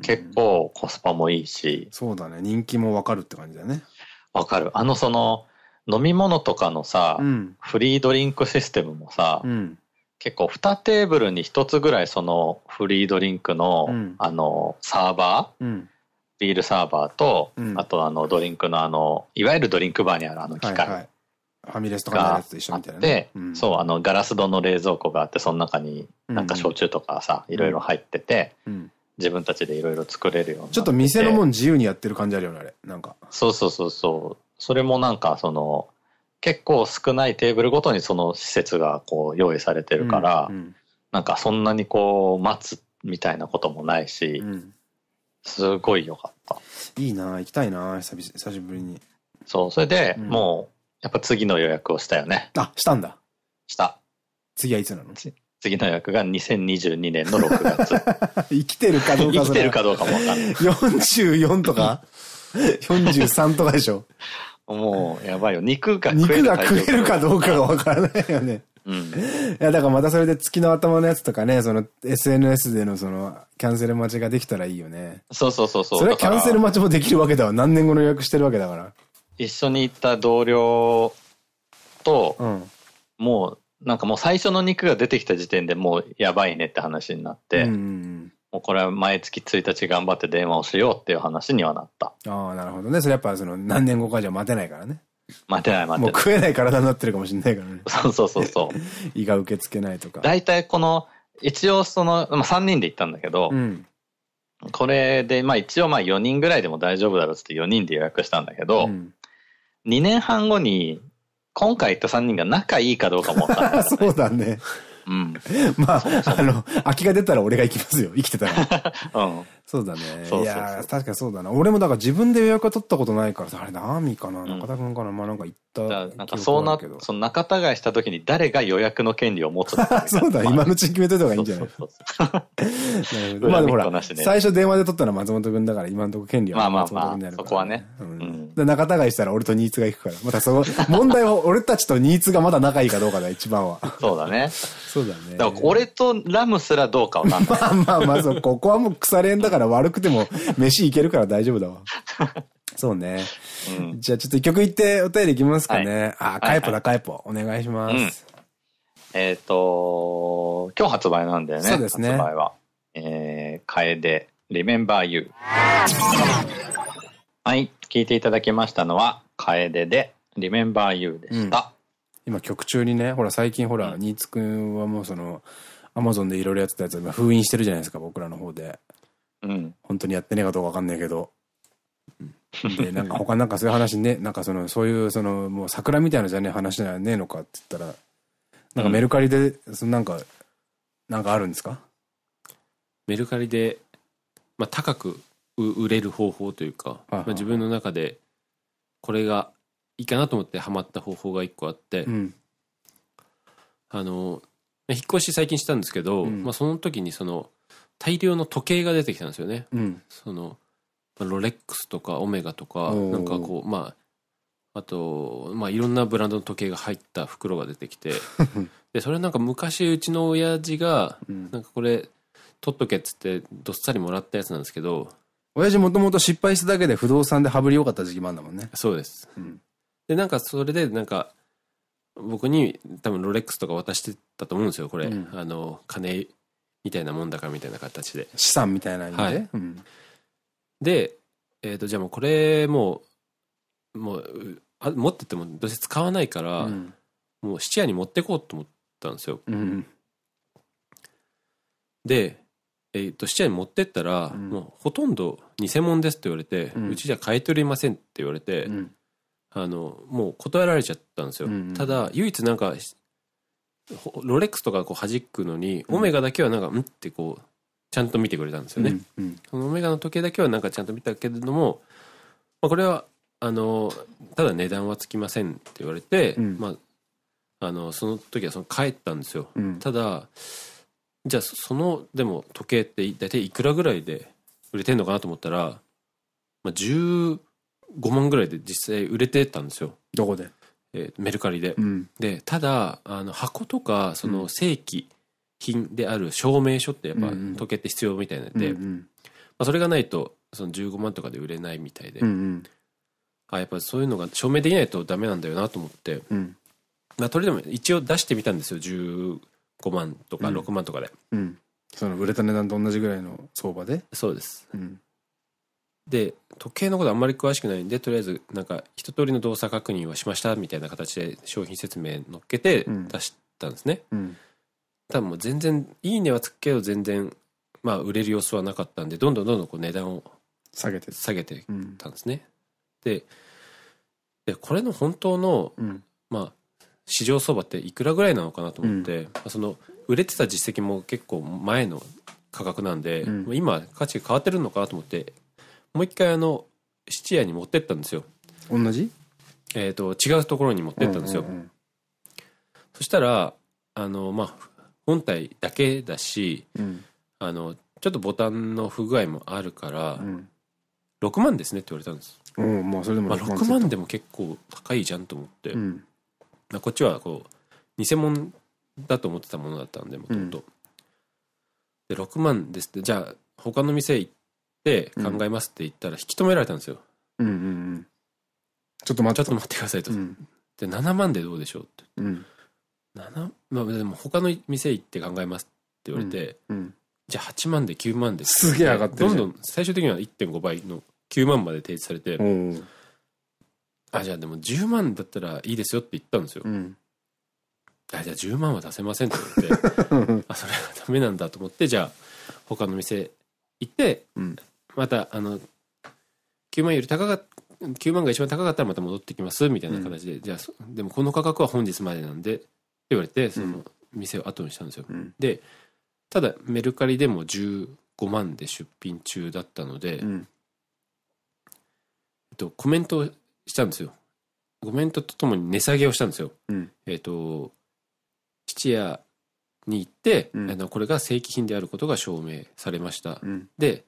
結構コスパもいいしそうだね人気もわかるって感じだねわかるあのその飲み物とかのさ、うん、フリードリンクシステムもさ、うん、結構2テーブルに1つぐらいそのフリードリンクの、うん、あのサーバー、うん、ビールサーバーと、うん、あとあのドリンクのあのいわゆるドリンクバーにあるあの機械、はい、ファミレスとかのやつと一緒みたいな、ね。で、そう、あの、ガラス戸の冷蔵庫があって、その中になんか焼酎とかさ、いろいろ入ってて、自分たちでいろいろ作れるような。ちょっと店のもん自由にやってる感じあるよね、あれ。なんか。そうそうそうそう。それもなんか、その、結構少ないテーブルごとにその施設がこう用意されてるから、うんうん、なんかそんなにこう待つみたいなこともないし、うん、すごい良かった。いいな行きたいな久久しぶりに。そう、それで、うん、もう、やっぱ次の予約をしたよね。あ、したんだ。した。次はいつなの次の予約が2022年の6月。生きてるかどうか生きてるかどうかもわかんない。44とか ?43 とかでしょもう、やばいよ。肉が食える。肉が食えるかどうかがわからないよね。うん。いや、だからまたそれで月の頭のやつとかね、その SNS でのその、キャンセル待ちができたらいいよね。そうそうそうそう。それはキャンセル待ちもできるわけだわ。何年後の予約してるわけだから。一緒に行った同僚と、うん、もう、なんかもう最初の肉が出てきた時点でもうやばいねって話になって、うんうん、もうこれは毎月1日頑張って電話をしようっていう話にはなった。ああ、なるほどね。それやっぱその何年後かじゃ待てないからね。待てない待てない。もう食えない体になってるかもしれないからね。そうそうそうそう。胃が受け付けないとか。大体この、一応その、まあ3人で行ったんだけど、うん、これで、まあ一応まあ4人ぐらいでも大丈夫だろうって4人で予約したんだけど、うん、2年半後に今回行った3人が仲いいかどうかも分かんなね、そうだね。うん。まあ、あの、空きが出たら俺が行きますよ。生きてたら。うん。そうだね。いや確かにそうだな。俺もだから自分で予約取ったことないからさ、あれ、ナーミーかな中田くんかなまあなんか行っったなんかそうな、その仲違いした時に誰が予約の権利を持つそうだ、今のうちに決めといた方がいいんじゃないまあでもほら、最初電話で取ったのは松本君だから今のとこ権利は松本君になるから、そこはね。うん、仲違いしたら俺とニーツが行くから。またその、問題は俺たちとニーツがまだ仲いいかどうかだ、一番は。そうだね。そうだね。俺とラムすらどうかわかんない。まあまあまあ、ここはもう腐れ縁だから悪くても飯いけるから大丈夫だわ。そうね。うん、じゃあちょっと一曲いってお便りいきますかね。はい、あ、カイポだ、カイポ。お願いします。うん、えっ、ー、と、今日発売なんだよね。そうですね。発売は。えー、カエデ、r e m はい、聞いていただきましたのは、カエデで、リメンバーユ e でした。うん、今曲中にね、ほら最近ほら、新津くんはもうその、アマゾンでいろいろやってたやつ、封印してるじゃないですか、僕らの方で。うん。本当にやってねえかどうかわかんないけど。で、なんか他なんかそういう話ね、なんかその、そういうその、もう桜みたいなじゃねえ話じゃねえのかって言ったら、なんかメルカリで、そのなんか、なんかあるんですかメルカリで、まあ高く売れる方法というか、まあ、自分の中で、これがいいかなと思ってハマった方法が一個あって、うん、あの、引っ越し最近したんですけど、うん、まあその時にその、大量の時計が出てきたんですよね。うん、その、ロレックスとかオメガとか、なんかこう、まあ、あと、まあいろんなブランドの時計が入った袋が出てきて、で、それなんか昔うちの親父が、なんかこれ、取っとけっつってどっさりもらったやつなんですけど、親父もともと失敗しただけで不動産で羽振り良かった時期もあんだもんね。そうです。うん、で、なんかそれで、なんか、僕に多分ロレックスとか渡してたと思うんですよ、これ。うん、あの、金みたいなもんだからみたいな形で。資産みたいな意味で。はい、うん、で、えっ、ー、と、じゃあもうこれ、もう、もう、あ持っててもどうせ使わないから、うん、もう質屋に持ってこうと思ったんですよ。うん、で、えっ、ー、と、質屋に持ってったら、うん、もうほとんど偽物ですって言われて、うちじゃ買い取りませんって言われて、あの、もう断られちゃったんですよ。うんただ、唯一なんか、ロレックスとかこう弾くのに、オメガだけはなんか、うんってこう、ちゃんと見てくれたんですよね。うんうん、そのオメガの時計だけはなんかちゃんと見たけれども、まあ、これは、あの、ただ値段はつきませんって言われて、うん、まあ、あの、その時はその帰ったんですよ。うん、ただ、じゃあその、でも時計って大体いくらぐらいで売れてんのかなと思ったら、まあ、15万ぐらいで実際売れてたんですよ。どこでえー、メルカリで。うん、で、ただ、あの、箱とか、その正規、うん品である証明書ってやっぱ時計って必要みたいなので、それがないとその15万とかで売れないみたいで、うんうん、あやっぱそういうのが証明できないとダメなんだよなと思って、うん、まあ、それでも一応出してみたんですよ15万とか6万とかで、うんうん、その売れた値段と同じぐらいの相場でそうです、で時計のことあんまり詳しくないんでとりあえずなんか一通りの動作確認はしましたみたいな形で商品説明乗っけて出したんですね、うん多分もう全然、いいねはつくけど全然、まあ売れる様子はなかったんで、どんどんどんどんこう値段を下げて下げてたんですね。うん、でで、これの本当の、うん、まあ、市場相場っていくらぐらいなのかなと思って、うん、その売れてた実績も結構前の価格なんで、うん、今価値が変わってるのかなと思ってもう一回あの質屋に持ってったんですよ同じえっと違うところに持ってったんですよ、そしたらあのまあ本体だけだし、うん、あのちょっとボタンの不具合もあるから、うん、6万ですねって言われたんですおまあそれでも 6, 万 ,6 万でも結構高いじゃんと思って、うん、こっちはこう偽物だと思ってたものだったんでもともと、で6万ですってじゃあ他の店行って考えますって言ったら引き止められたんですよ、ちょっと待ってちょっと待ってくださいと、うん、で7万でどうでしょうって、うん7まあでも他の店行って考えますって言われて、うんうん、じゃあ8万で9万ですすげえ上がってるどんどん最終的には1.5倍の9万まで提示されて、あじゃあでも10万だったらいいですよって言ったんですよ、あじゃあ10万は出せませんって言って あそれはダメなんだと思ってじゃあ他の店行って、うん、またあの9万より高か9万が一番高かったらまた戻ってきますみたいな形で、うん、じゃあでもこの価格は本日までなんで言われて、その店を後にしたんですよ。うん、で、ただメルカリでも15万で出品中だったので、うん、えっと、コメントをしたんですよ。コメントとともに値下げをしたんですよ。うん、えっと、質屋に行って、あのこれが正規品であることが証明されました。で、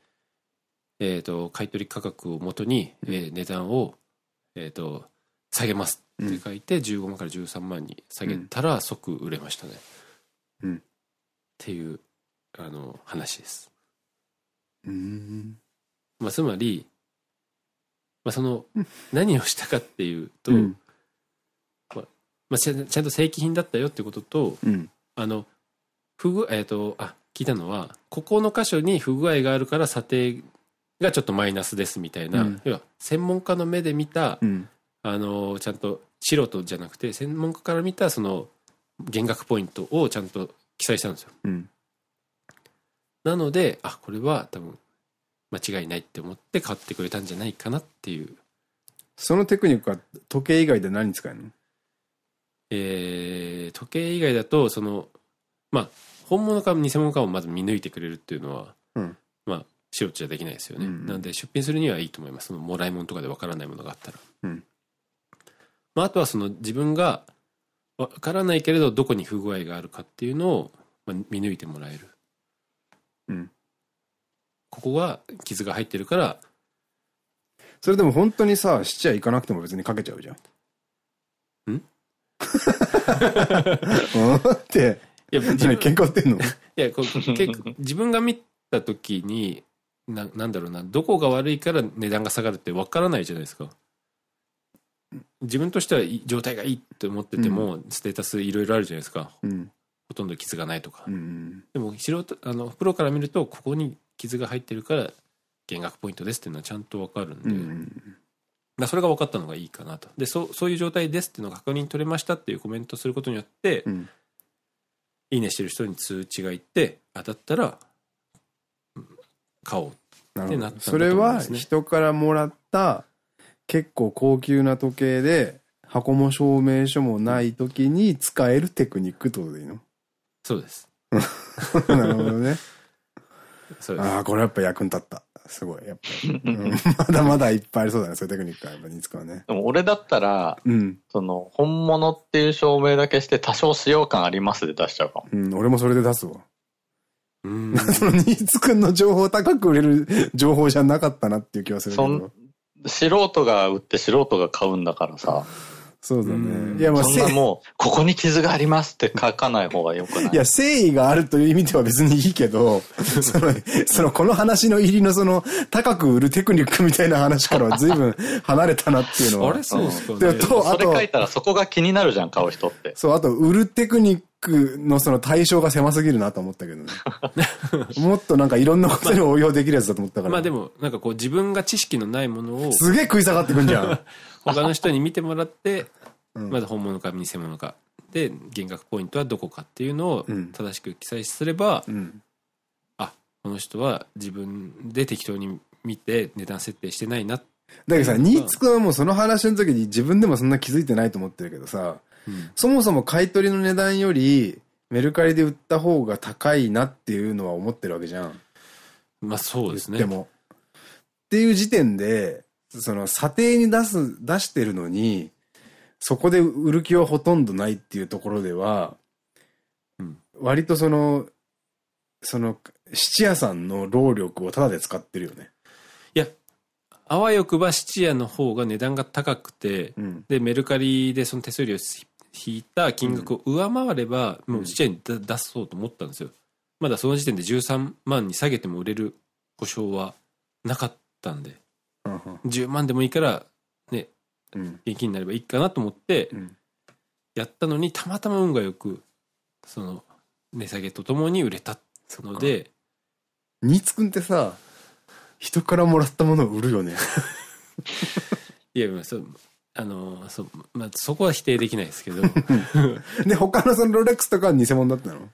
えっ、と、買取価格をもとに、えー、値段を、えっ、と、下げますって書いて15万から13万に下げたら即売れましたね。うん。っていう、あの、話です。うん。まあ、つまり、まあ、その、何をしたかっていうと、うん、まあ、まあ、ちゃんと正規品だったよってことと、うん、あの、不具、えっ、ー、と、あ、聞いたのは、ここの箇所に不具合があるから査定がちょっとマイナスですみたいな、うん、要は専門家の目で見た、うん、あの、ちゃんと素人じゃなくて専門家から見たその減額ポイントをちゃんと記載したんですよ、うん、なのであこれは多分間違いないって思って買ってくれたんじゃないかなっていうそのテクニックは時計以外で何使えるのえー、時計以外だとそのまあ本物か偽物かをまず見抜いてくれるっていうのは、うん、まあ素人じゃできないですよね、うんうん、なので出品するにはいいと思いますそのもらい物とかでわからないものがあったら、うん、まあ、あとはその自分がわからないけれどどこに不具合があるかっていうのを、まあ、見抜いてもらえる。うん。ここが傷が入ってるから。それでも本当にさ、しちゃいかなくても別にかけちゃうじゃん。んって。いや、別に喧嘩売ってんの いや、こ結構、自分が見た時に、な、なんだろうな、どこが悪いから値段が下がるってわからないじゃないですか。自分としては状態がいいって思ってても、ステータスいろいろあるじゃないですか。ほとんど傷がないとか。でも、素人、あの、プロから見ると、ここに傷が入ってるから、減額ポイントですっていうのはちゃんとわかるんで。だそれが分かったのがいいかなと。で、そそういう状態ですっていうのが確認取れましたっていうコメントすることによって、うん、いいねしてる人に通知がいって、当たったら、買おうってなったんだと思、ね、それは人からもらった結構高級な時計で、箱も証明書もない時に使えるテクニックってことでいいのそうです。なるほどね。そうです。ああ、これやっぱ役に立った。すごい、やっぱり。うん、まだまだいっぱいありそうだね、そういうテクニックはやっぱニツカはね。でも俺だったら、うん、その、本物っていう証明だけして多少使用感ありますで出しちゃうかも。うん、俺もそれで出すわ。うん。そのニーツくんの情報高く売れる情報じゃなかったなっていう気はするけど。素人が売って素人が買うんだからさ。そうだね。いや、まあ、そんなもう、ここに傷がありますって書かない方がよくないいや、誠意があるという意味では別にいいけど、その、その、この話の入りのその、高く売るテクニックみたいな話からは随分離れたなっていうのは。あれそうですかね。と、あと。それ書いたらそこが気になるじゃん、買う人って。そう、あと、売るテクニック。クのその対象が狭すぎるなと思ったけどね。もっとなんかいろんなことに応用できるやつだと思ったから。まあ、まあでも、なんかこう自分が知識のないものを。すげえ食い下がってくんじゃん。他の人に見てもらって、まず本物か偽物か。で、減額ポイントはどこかっていうのを正しく記載すれば、うん、あ、この人は自分で適当に見て値段設定してないなだけどさ、ニーツくんはもうその話の時に自分でもそんな気づいてないと思ってるけどさ、そもそも買い取りの値段より、メルカリで売った方が高いなっていうのは思ってるわけじゃん。まあそうですね。でも。っていう時点で、その査定に出す、出してるのに、そこで売る気はほとんどないっていうところでは、うん、割とその、その、質屋さんの労力をタダで使ってるよね。いや、あわよくば質屋の方が値段が高くて、うん、で、メルカリでその手数料引っ引いた金額を上回れば、もう試合に出そうと思ったんですよ。まだその時点で13万に下げても売れる保証はなかったんで、10万でもいいから、ね、現金になればいいかなと思って、やったのに、たまたま運がよく、その、値下げとともに売れたので。新津くんってさ、人からもらったものを売るよね。いや、そう、あの、そう、まあ、そこは否定できないですけど。で、他のそのロレックスとかは偽物だったの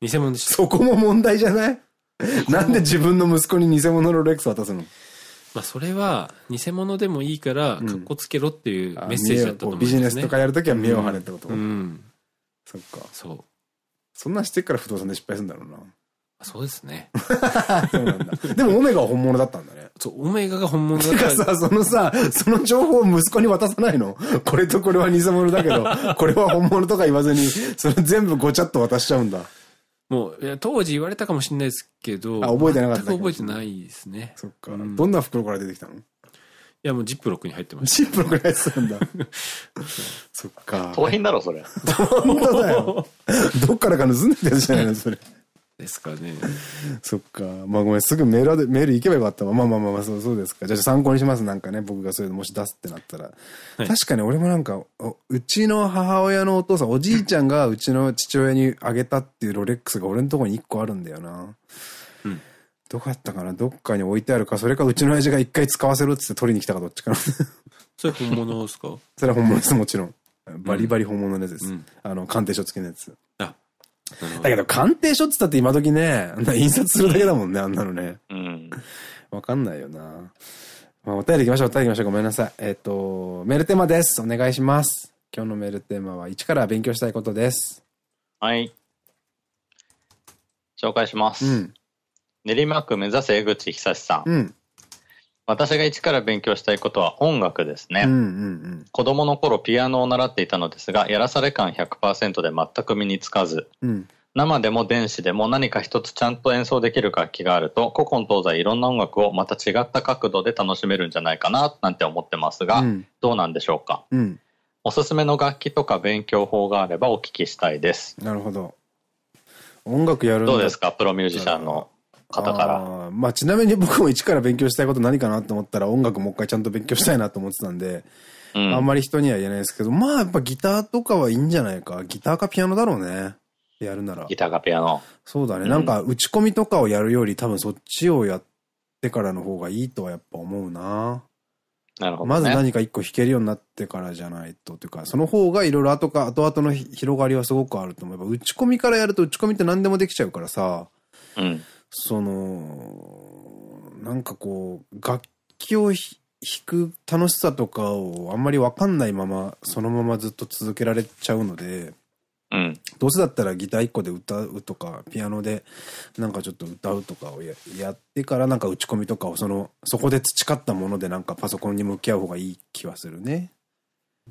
偽物でした。そこも問題じゃないなんで自分の息子に偽物ロレックス渡すのまあそれは偽物でもいいからかっこつけろっていうメッセージだったと思うんですね、ビジネスとかやるときは目を張れってこと、うん、うん、そっかそうそんなんしてっから不動産で失敗するんだろうなそうですね そうなんだでもオメガは本物だったんだねそう、オメガが本物だから。て かさ、そのさ、その情報を息子に渡さないの これとこれは偽物だけど、これは本物とか言わずに、それ全部ごちゃっと渡しちゃうんだ。もう、当時言われたかもしれないですけど、あ、覚えてなかった。全く覚えてないですね。そっか。うん、どんな袋から出てきたのいや、もうジップロックに入ってました。ジップロックに入ってたんだ。そっか。盗品だろ、それ。本当だよ。どっからか盗んでたやつじゃないの、それ。ですかね。そっか。まあごめん、すぐメールで、メール行けばよかったわ。まあまあまあまあ、そうそうですか。じゃあ参考にします。なんかね、僕がそういうのもし出すってなったら。はい、確かに俺もなんか、うちの母親のお父さん、おじいちゃんが うちの父親にあげたっていうロレックスが俺のとこに1個あるんだよな。うん。どこやったかなどっかに置いてあるか、それかうちの親父が1回使わせろって取りに来たかどっちかな。それ本物ですかそれは本物です、もちろん。バリバリ本物のやつです。うん、あの、鑑定書付きのやつ。だけど鑑定書って言ったって今時ね、印刷するだけだもんね、あんなのね。うん。わかんないよな。まあ、お便り行きましょう、お便り行きましょう。ごめんなさい。えっ、ー、と、メールテーマです。お願いします。今日のメールテーマは、一から勉強したいことです。はい。紹介します。うん、練馬区目指す江口久志さん。うん私が一から勉強したいことは音楽ですね。子供の頃ピアノを習っていたのですが、やらされ感100%で全く身につかず、うん、生でも電子でも何か一つちゃんと演奏できる楽器があると、古今東西いろんな音楽をまた違った角度で楽しめるんじゃないかな、なんて思ってますが、うん、どうなんでしょうか、うん、おすすめの楽器とか勉強法があればお聞きしたいです。なるほど。音楽やるどうですかプロミュージシャンの方から。まあちなみに僕も一から勉強したいこと何かなと思ったら音楽もう一回ちゃんと勉強したいなと思ってたんで、うん、あんまり人には言えないですけど、まあやっぱギターとかはいいんじゃないか。ギターかピアノだろうね。やるなら。ギターかピアノ。そうだね。うん、なんか打ち込みとかをやるより多分そっちをやってからの方がいいとはやっぱ思うな。なるほど、ね、まず何か一個弾けるようになってからじゃないと、というか、その方がいろいろ後か、後々の広がりはすごくあると思う。打ち込みからやると打ち込みって何でもできちゃうからさ、うん、その、なんかこう、楽器を弾く楽しさとかをあんまりわかんないまま、そのままずっと続けられちゃうので、うん、どうせだったらギター1個で歌うとか、ピアノでなんかちょっと歌うとかをやってからなんか打ち込みとかをその、そこで培ったものでなんかパソコンに向き合う方がいい気はするね。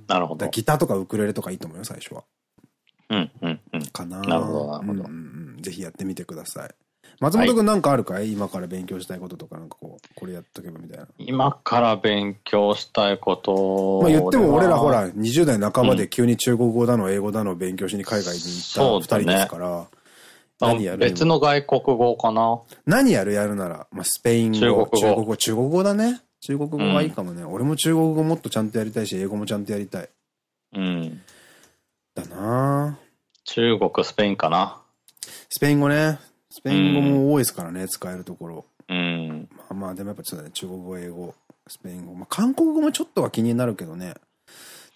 なるほど。ギターとかウクレレとかいいと思うよ、最初は。うんうんうん。かななるほど、なるほど。うん。ぜひやってみてください。松本くんなんかあるかい、はい、今から勉強したいこととか、なんかこう、これやっとけばみたいな。今から勉強したいこと。まあ言っても俺らほら、20代半ばで急に中国語だの、英語だの勉強しに海外に行った二人ですから。何やる別の外国語かな。何やるやるなら、まあ、スペイン語、中国語、中国語中国語だね。中国語がいいかもね。うん、俺も中国語もっとちゃんとやりたいし、英語もちゃんとやりたい。うん。だな中国、スペインかな。スペイン語ね。スペイン語も多いですからね、使えるところ。うん。まあまあ、でもやっぱちょっとね、中国語、英語、スペイン語。まあ、韓国語もちょっとは気になるけどね。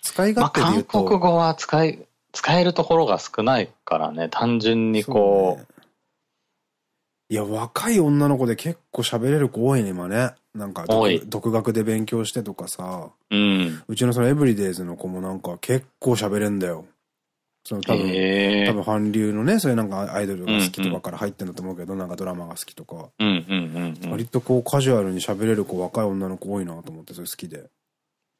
使い勝手で言うと。韓国語は使い、使えるところが少ないからね、単純にこう。いや、若い女の子で結構喋れる子多いね、今ね。なんか、独学で勉強してとかさ。うん。うちのそのエブリデイズの子もなんか結構喋れんだよ。その多分、多分韓流のね、そういうなんかアイドルが好きとかから入ってんだと思うけど、なんかドラマが好きとか。割とこうカジュアルに喋れる子、若い女の子多いなと思って、それ好きで。へ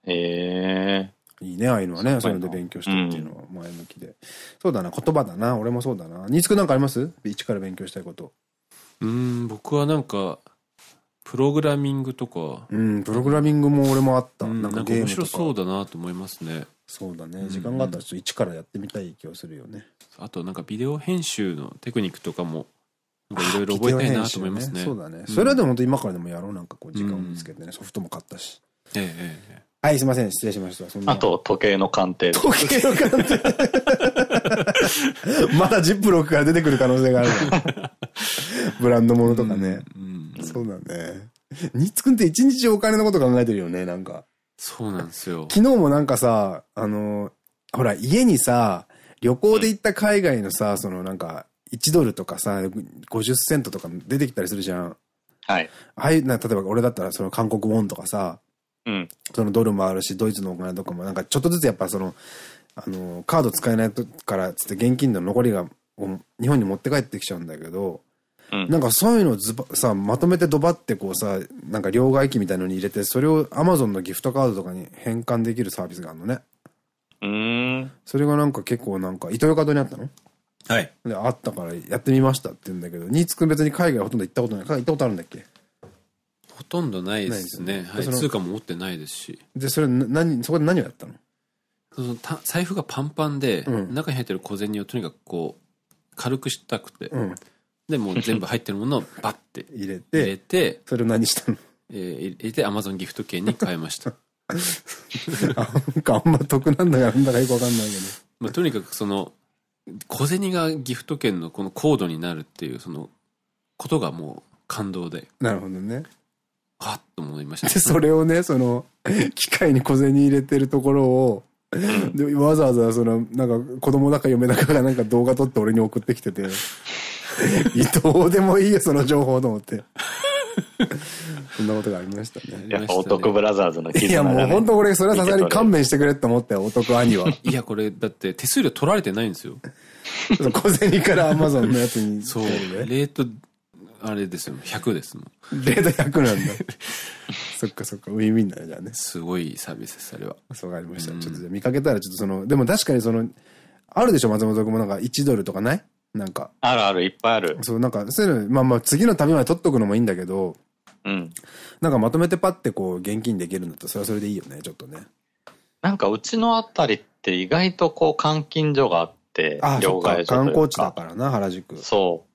え。いいね、ああいうのはね、そういうので勉強してるっていうのは前向きで。うん、そうだな、言葉だな、俺もそうだな。ニーツくなんかあります一から勉強したいこと。うん、僕はなんか、プログラミングとか。うん、プログラミングも俺もあった。なんか面白そうだなと思いますね。そうだね時間があったらちょっと一からやってみたい気はするよね、あとなんかビデオ編集のテクニックとかもいろいろ覚えたいなと思いますね、ね、そうだね、うん、それはでも本当今からでもやろうなんかこう時間を見つけてね、ソフトも買ったしええええはい、すみません、失礼しました。あと、時計の鑑定。時計の鑑定。まだジップロックから出てくる可能性がある。ブランドものとかね。そうだね。ニッツくんって一日お金のこと考えてるよね、なんか。そうなんですよ。昨日もなんかさ、あの、ほら、家にさ、旅行で行った海外のさ、そのなんか、1ドルとかさ、50セントとか出てきたりするじゃん。はい。はいな、例えば俺だったらその韓国ウォンとかさ、うん。そのドルもあるし、ドイツのお金とかも、なんかちょっとずつやっぱその、あの、カード使えないから、つって現金の残りが、日本に持って帰ってきちゃうんだけど、なんかそういうのをさ、まとめてドバってこうさ、なんか両替機みたいのに入れて、それをアマゾンのギフトカードとかに変換できるサービスがあるのね。うん。それがなんか結構なんか、糸魚川にあったのはい。で、あったからやってみましたって言うんだけど、新津ん別に海外ほとんど行ったことない。行ったことあるんだっけほとんどないですね。はい、通貨も持ってないですし。で、それ、何、そこで何をやったのそのた財布がパンパンで、うん、中に入ってる小銭をとにかくこう、軽くしたくて、うん、で、もう全部入ってるものをバッて入れて、れて、それを何したのえー、入れて Amazon ギフト券に変えました。かあんま得なんだかなんだかよくわかんないけど。まあ、とにかくその、小銭がギフト券のこのコードになるっていう、その、ことがもう感動で。なるほどね。はっと思いました、で、それをね、その、機械に小銭入れてるところを、でわざわざその、なんか子供だか嫁だかがなんか動画撮って俺に送ってきてて、どうでもいいよ、その情報と思って。そんなことがありましたね。やっぱ男ブラザーズの絆、ね、いやもう本当俺、それはさすがに勘弁してくれって思ったよ、男兄は。いや、これ、だって手数料取られてないんですよ。小銭からアマゾンのやつに。そう。レート、あれですよ、100ですもん。レート100なんだ。そっかそっか、ウィンウィンだね、じゃね。すごいサービスです、それは。そうありました。うん、ちょっと見かけたら、ちょっとその、でも確かにその、あるでしょ、松本君もなんか1ドルとかないなんか。あるある、いっぱいある。そう、なんか、そういうの、まあまあ、次の旅まで取っとくのもいいんだけど、うん。なんかまとめてパッてこう、現金できるんだったら、それはそれでいいよね、ちょっとね。なんか、うちのあたりって意外とこう、監禁所があって、ああ両替所観光地だからな、原宿。そう。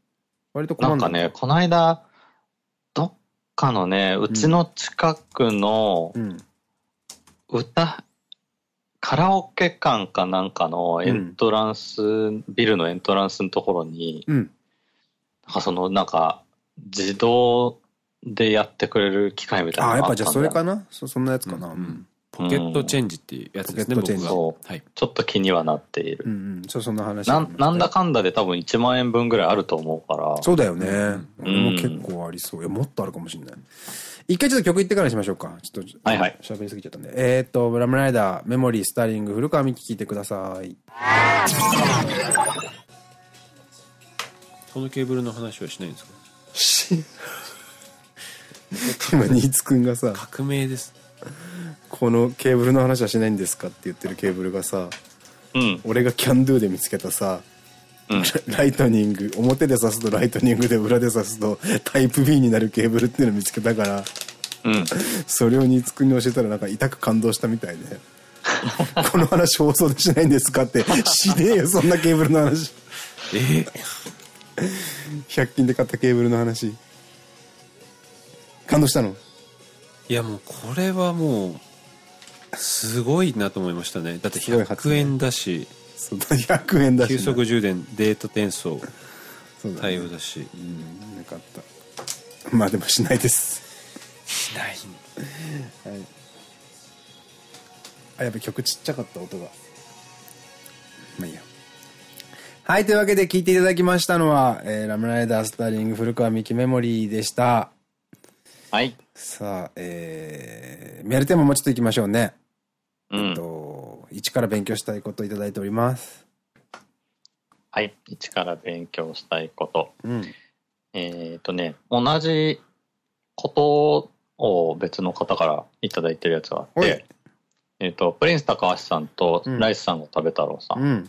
割となんかね、この間、どっかのね、うちの近くの、うん、歌、カラオケ館かなんかのエントランス、うん、ビルのエントランスのところに、うん、なんそのなんか自動でやってくれる機械みたいなのあやっぱじゃあそれかなそんなやつかな、うん、ポケットチェンジっていうやつですね、ポケットチェンジそう、はい、ちょっと気にはなっているうん、うん、そうそんな話ななんだかんだで多分1万円分ぐらいあると思うからそうだよね、うん、も結構ありそういやもっとあるかもしれない一回ちょっと曲いってからにしましょうか。ちょっと、はいはい。喋りすぎちゃったんで。えっと、ラムライダー、メモリー、スターリング、古川美樹聞いてください。このケーブルの話はしないんですかし、今、新津くんがさ、革命です。このケーブルの話はしないんですかって言ってるケーブルがさ、うん、俺がキャンドゥで見つけたさ、ライトニング、表で刺すとライトニングで裏で刺すとタイプ B になるケーブルっていうのを見つけたから、うん、それを新津君に教えたらなんか痛く感動したみたいで、この話放送でしないんですかって、しねえよ、そんなケーブルの話。え ?100 均で買ったケーブルの話。感動したのいやもうこれはもう、すごいなと思いましたね。だって100円だし。そんな100円だし急速充電データ転送対応だしう、ね、うんなかったまあでもしないですしない、はい、あやっぱ曲ちっちゃかった音がまあいいやはい、というわけで聴いていただきましたのは、えー、ラムライダースターリング古川ミキメモリーでした。はい。さあ、えー、メールテーマもうちょっといきましょうね。うん、えっと、一から勉強したいこといただいております。はい、一から勉強したいこと。うん、えっとね、同じことを別の方から頂いてるやつがあって、えっ、と、プリンス高橋さんとライスさんの食べ太郎さん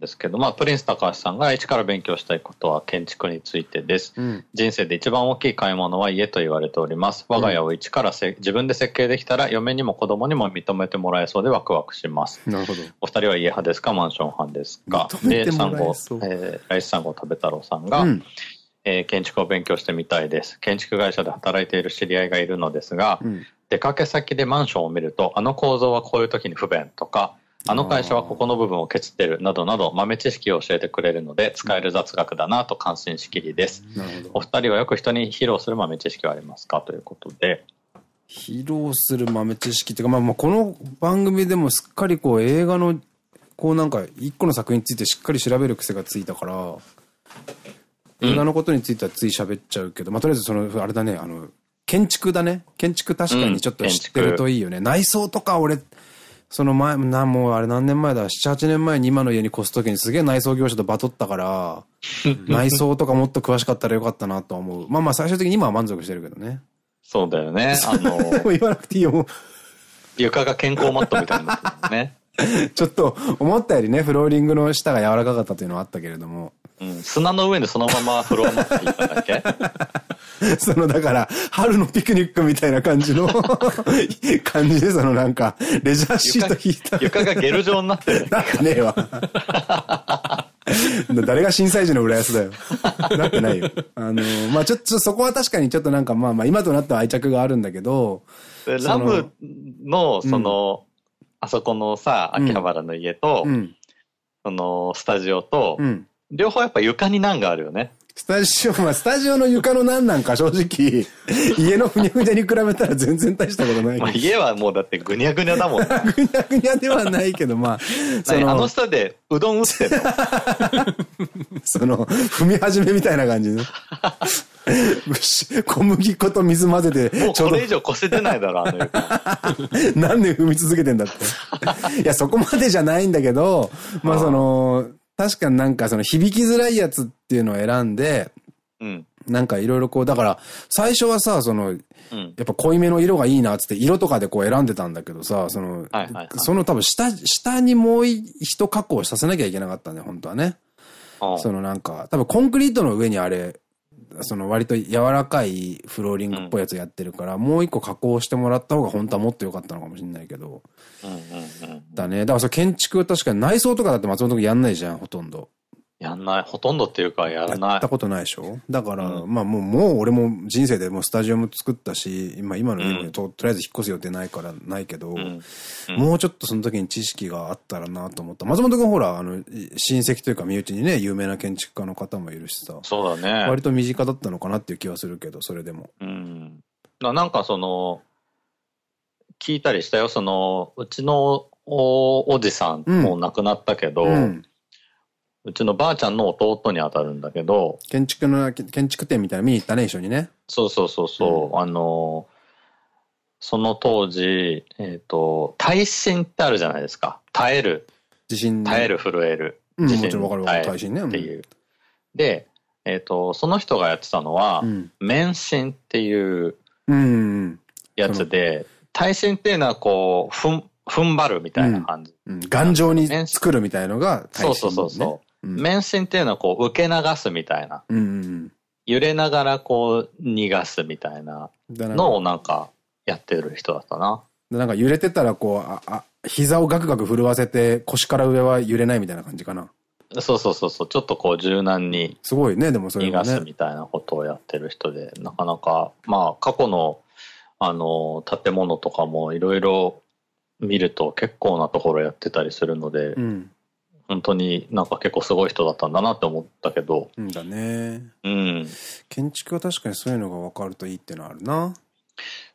ですけど、まあ、プリンス高橋さんが一から勉強したいことは建築についてです。うん、人生で一番大きい買い物は家と言われております。我が家を一からせ、うん、自分で設計できたら、嫁にも子供にも認めてもらえそうでワクワクします。なるほど。お二人は家派ですか、マンション派ですか。で、三号えー、ライス産号食べ太郎さんが、うんえー、建築を勉強してみたいです。建築会社で働いている知り合いがいるのですが、うん、出かけ先でマンションを見ると、あの構造はこういう時に不便とか、あの会社はここの部分を削ってるなどなど豆知識を教えてくれるので使える雑学だなと感心しきりです。お二人はよく人に披露する豆知識はありますかということで。披露する豆知識っていうか、まあ、まあこの番組でもすっかりこう映画のこうなんか一個の作品についてしっかり調べる癖がついたから、映画のことについてはつい喋っちゃうけど、まあとりあえずそのあれだね、あの建築だね。建築確かにちょっと知ってるといいよね。うん、内装とか俺、その前、な、もうあれ何年前だ ?7、8年前に今の家に越すときにすげえ内装業者とバトったから、内装とかもっと詳しかったらよかったなと思う。まあまあ最終的に今は満足してるけどね。そうだよね。あのー、言わなくていいよ。床が健康マットみたいになってるね。ちょっと思ったよりね、フローリングの下が柔らかかったというのはあったけれども。うん、砂の上でそのままフロアマットっただけ そのだから、春のピクニックみたいな感じの 感じで、そのなんか、レジャーシート引いた床。床がゲル状になってる。なんかねえわ。誰が震災時の浦安だよ。なってないよ。あの、まあちょっとそこは確かにちょっとなんかまあまあ今となっては愛着があるんだけど。ラブの、その、あそこのさ、秋葉原の家と、うん、その、スタジオと、うん、両方やっぱ床に難があるよね。スタジオ、まあ、スタジオの床の何なんか正直、家のふにゃふにゃに比べたら全然大したことないまあ、家はもうだってぐにゃぐにゃだもん、ね。ぐにゃぐにゃではないけど、まあ、その。あの下でうどん打ってその、踏み始めみたいな感じね。小麦粉と水混ぜて。もうこれ以上こせてないだろ、あの何年 踏み続けてんだって。いや、そこまでじゃないんだけど、まあその、確かになんかその響きづらいやつっていうのを選んで、うん。なんかいろいろこう、だから、最初はさ、その、うん、やっぱ濃いめの色がいいなっつって、色とかでこう選んでたんだけどさ、その、その多分下、下にもう一加工させなきゃいけなかったね、本当はね。そのなんか、多分コンクリートの上にあれ、その割と柔らかいフローリングっぽいやつやってるから、うん、もう一個加工してもらった方が本当はもっと良かったのかもしれないけど。だね。だからそ建築は確かに内装とかだって松本君やんないじゃん、ほとんど。やんない。ほとんどっていうか、やらない。やったことないでしょだから、うん、まあもう、もう俺も人生でもスタジオも作ったし、今、今の家もと、うん、とりあえず引っ越す予定ないからないけど、うん、もうちょっとその時に知識があったらなと思った。松本君ほら、あの、親戚というか身内にね、有名な建築家の方もいるしさ。そうだね。割と身近だったのかなっていう気はするけど、それでも。うん。なんかその、聞いたりしたよ。その、うちのおおじさんも亡くなったけど、うんうちのばあちゃんの弟に当たるんだけど。建築の、建築店みたいな見に行ったね、一緒にね。そうそうそうそう。うん、あの、その当時、えっ、ー、と、耐震ってあるじゃないですか。耐える。地震、ね、耐える、震える。うん、地震もちろんわかるわ耐震ね。っていう。で、えっ、ー、と、その人がやってたのは、うん、免震っていうやつで、耐震っていうのはこう、ふん、踏ん張るみたいな感じ。うん、頑丈に作るみたいのが耐震、ね、そうそうそうそう。免震っていうのはこう受け流すみたいな。揺れながらこう逃がすみたいなのをなんかやってる人だったな。なんか揺れてたらこう、あ、あ、膝をガクガク震わせて腰から上は揺れないみたいな感じかな。そうそうそうそう、ちょっとこう柔軟に。すごいね、でもそれ、ね、逃がすみたいなことをやってる人で、なかなか、まあ過去の、あの、建物とかもいろいろ見ると結構なところやってたりするので、うん、本当になんか結構すごい人だったんだなって思ったけど。うんだね。うん。建築は確かにそういうのが分かるといいっていうのはあるな。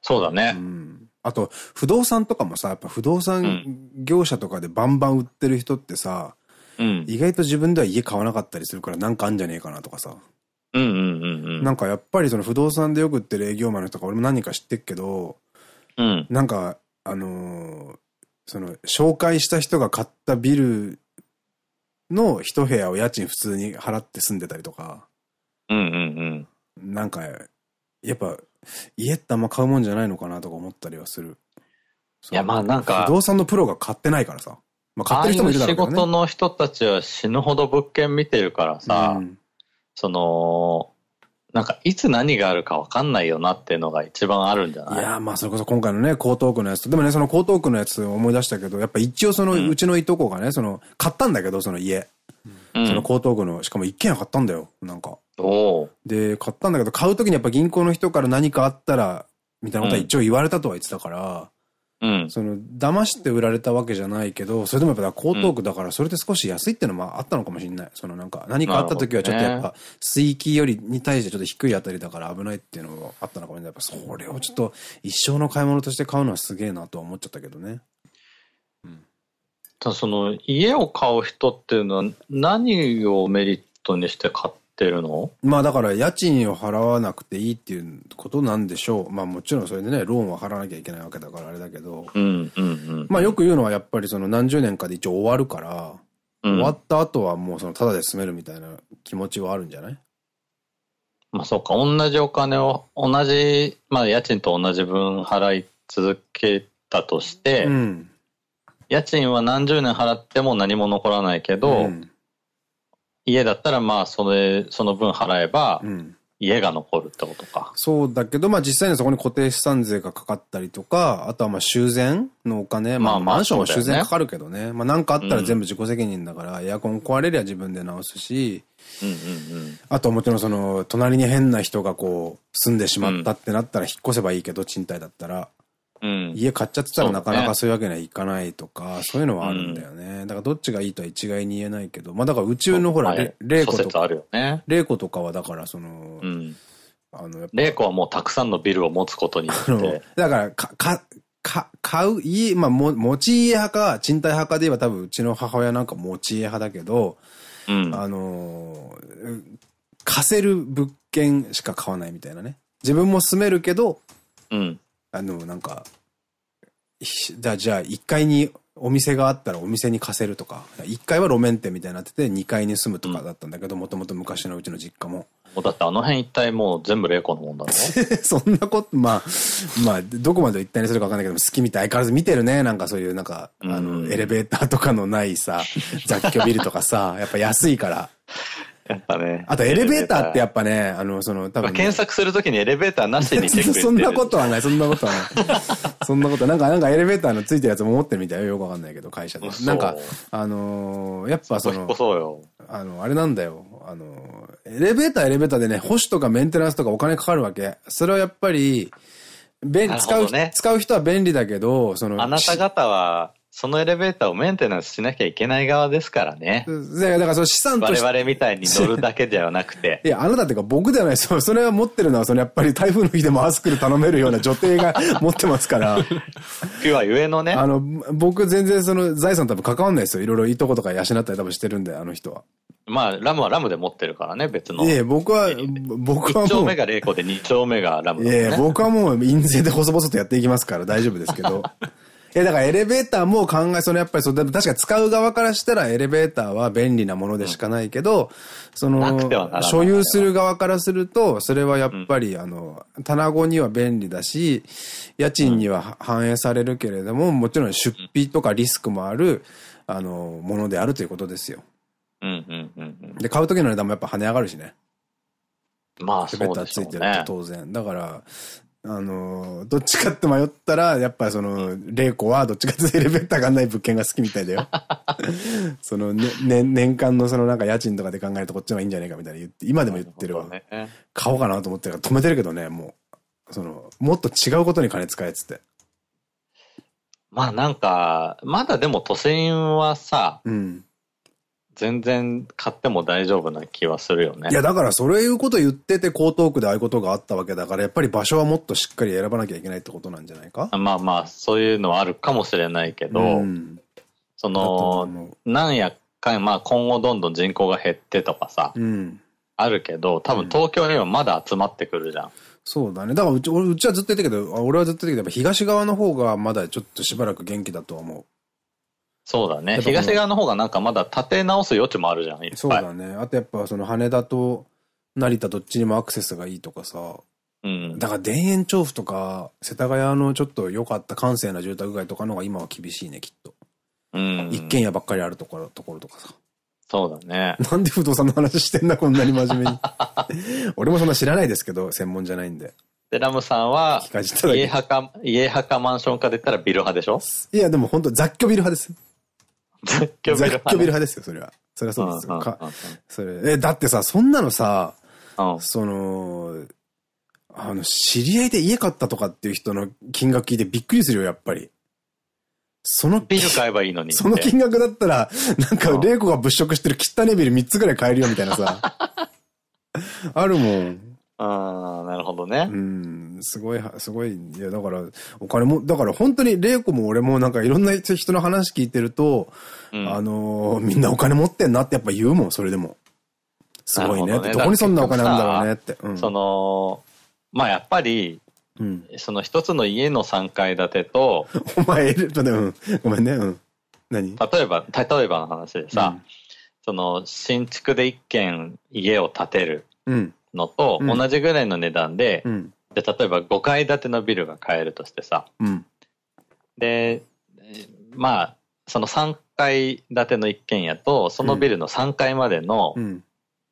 そうだね。うん。あと、不動産とかもさ、やっぱ不動産業者とかでバンバン売ってる人ってさ、うん、意外と自分では家買わなかったりするからなんかあんじゃねえかなとかさ。なんかやっぱりその不動産でよく売ってる営業マンの人とか俺も何か知ってっけど、うん、なんか、あのー、その、紹介した人が買ったビルの一部屋を家賃普通に払って住んでたりとか。うんうんうん。なんか、やっぱ、家ってあんま買うもんじゃないのかなとか思ったりはする。いやまあなんか。不動産のプロが買ってないからさ。まあ買ってる人もいるだろうけど、ね、仕事の人たちは死ぬほど物件見てるからさ、うん、その、なんか、いつ何があるかわかんないよなっていうのが一番あるんじゃないいやまあ、それこそ今回のね、江東区のやつ。でもね、その江東区のやつ思い出したけど、やっぱ一応その、うちのいとこがね、その、買ったんだけど、その家。うん、その江東区の、しかも一軒家買ったんだよ、なんか。で、買ったんだけど、買う時にやっぱ銀行の人から何かあったら、みたいなことは一応言われたとは言ってたから、うん、その、騙して売られたわけじゃないけど、それでもやっぱ江東区だから、それで少し安いっていうのもあったのかもしれない。そのなんか、何かあった時はちょっとやっぱ、水域よりに対してちょっと低いあたりだから危ないっていうのもあったのかもしれない。やっぱそれをちょっと、一生の買い物として買うのはすげえなとは思っちゃったけどね。うん。ただその、家を買う人っていうのは、何をメリットにして買ってってるのまあだから家賃を払わなくていいっていうことなんでしょう。まあもちろんそれでね、ローンは払わなきゃいけないわけだからあれだけど。まあよく言うのはやっぱりその何十年かで一応終わるから、うん、終わった後はもうそのただで住めるみたいな気持ちはあるんじゃないまあそうか、同じお金を、同じ、まあ家賃と同じ分払い続けたとして、うん、家賃は何十年払っても何も残らないけど、うん家だったらまあそれ、その分払えば、家が残るってことか、うん。そうだけど、まあ実際にそこに固定資産税がかかったりとか、あとはまあ修繕のお金、まあマンションは修繕かかるけどね。まあかあったら全部自己責任だから、うん、エアコン壊れりゃ自分で直すし、あともちろんその、隣に変な人がこう、住んでしまったってなったら引っ越せばいいけど、賃貸だったら。家買っちゃってたらなかなかそういうわけにはいかないとか、そういうのはあるんだよね。だからどっちがいいとは一概に言えないけど、まあだから宇宙のほら、霊子とか、霊子とかはだからその、あの、霊子はもうたくさんのビルを持つことによって。だから、か、か、買う家、まあ、も、持ち家派か、賃貸派かで言えば多分うちの母親なんか持ち家派だけど、うん、あの貸せる物件しか買わないみたいなね。自分も住めるけど、うん、あの、なんか、じゃあ、じゃあ、1階にお店があったらお店に貸せるとか、1階は路面店みたいになってて、2階に住むとかだったんだけど、もともと昔のうちの実家も。もうだってあの辺一体もう全部玲子のもんだろ そんなこと、まあ、まあ、どこまで一体にするかわかんないけど、好きみたい。相変わらず見てるね。なんかそういう、なんか、あの、エレベーターとかのないさ、雑居ビルとかさ、やっぱ安いから。やっぱね。あとエレベーターってやっぱね、あの、その、多分、ね、検索するときにエレベーターなしにチェックそんなことはない、そんなことはない。そんなこと、なんか、なんかエレベーターのついてるやつも持ってるみたいよ。よくわかんないけど、会社で。なんか、あのー、やっぱその、そあの、あれなんだよ。あのー、エレベーターエレベーターでね、保守とかメンテナンスとかお金かかるわけ。それはやっぱり、便、ね、使う、使う人は便利だけど、その、あなた方は、そのエレベーターをメンテナンスしなきゃいけない側ですからね。だからその資産として。我々みたいに乗るだけではなくて。いや、あなたっていうか僕ではないです。それは持ってるのは、そのやっぱり台風の日でもアスクル頼めるような女帝が持ってますから。ピュアゆえのね。あの、僕全然その財産多分関わんないですよ。いろいろいいとことか養ったり多分してるんで、あの人は。まあ、ラムはラムで持ってるからね、別の。いえ、僕は、僕はもう。1丁目が0子で2丁目がラム、ね、いえ、僕はもう印税で細々とやっていきますから大丈夫ですけど。え、だからエレベーターも考え、そのやっぱりそ確か使う側からしたらエレベーターは便利なものでしかないけど、うん、その、所有する側からすると、それはやっぱり、うん、あの、棚子には便利だし、家賃には反映されるけれども、もちろん出費とかリスクもある、あの、ものであるということですよ。うんうんうんうん。で、買う時の値段もやっぱ跳ね上がるしね。まあ、そうですね。ベッタついてると当然。だから、あの、どっちかって迷ったら、やっぱその、玲子はどっちかってエレベーターがない物件が好きみたいだよ。その、ね、ね、年間のそのなんか家賃とかで考えるとこっちの方がいいんじゃないかみたいな言って、今でも言ってるわ。ね、買おうかなと思ってるから止めてるけどね、もう。その、もっと違うことに金使えっつって。まあなんか、まだでも都心はさ、うん、全然買っても大丈夫な気はするよね。いや、だからそういうこと言ってて、江東区でああいうことがあったわけだから、やっぱり場所はもっとしっかり選ばなきゃいけないってことなんじゃないかまあまあ、そういうのはあるかもしれないけど、うん、その、なんやかん、まあ今後どんどん人口が減ってとかさ、うん、あるけど、多分東京にはまだ集まってくるじゃん。うん、そうだね。だからうち、うちはずっと言ったけど、俺はずっと言ったけど、やっぱ東側の方がまだちょっとしばらく元気だと思う。そうだね。東側の方がなんかまだ立て直す余地もあるじゃん、そうだね。あとやっぱその羽田と成田どっちにもアクセスがいいとかさ。うん。だから田園調布とか、世田谷のちょっと良かった閑静な住宅街とかの方が今は厳しいね、きっと。うん。一軒家ばっかりあるところ、ところとかさ。そうだね。なんで不動産の話してんだ、こんなに真面目に。俺もそんな知らないですけど、専門じゃないんで。で、ラムさんは、家派か、家派かマンションかで言ったらビル派でしょいや、でも本当雑居ビル派です。雑居ビル派。雑居ビル派ですよ、それは。それはそうですよ。か、それ。え、だってさ、そんなのさ、その、あの、知り合いで家買ったとかっていう人の金額聞いてびっくりするよ、やっぱり。その、ビル買えばいいのに。その金額だったら、なんか、玲子が物色してる汚ねビル3つぐらい買えるよ、みたいなさ。あるもん。ああ、なるほどね。うん。すごい、すごい。いや、だから、お金も、だから本当に、玲子も俺もなんかいろんな人の話聞いてると、うん、あのー、みんなお金持ってんなってやっぱ言うもん、それでも。すごいね。どねどこにそんなお金あるんだろうねって。うん、その、まあやっぱり、うん、その一つの家の3階建てと、お前、ちょっとね、うん、ごめんね、うん。何例えば、例えばの話でさ、うん、その、新築で一軒家を建てる。うん。のと同じぐらいの値段で、うん、で例えば5階建てのビルが買えるとしてさ、うん、で、まあ、その3階建ての一軒家と、そのビルの3階までの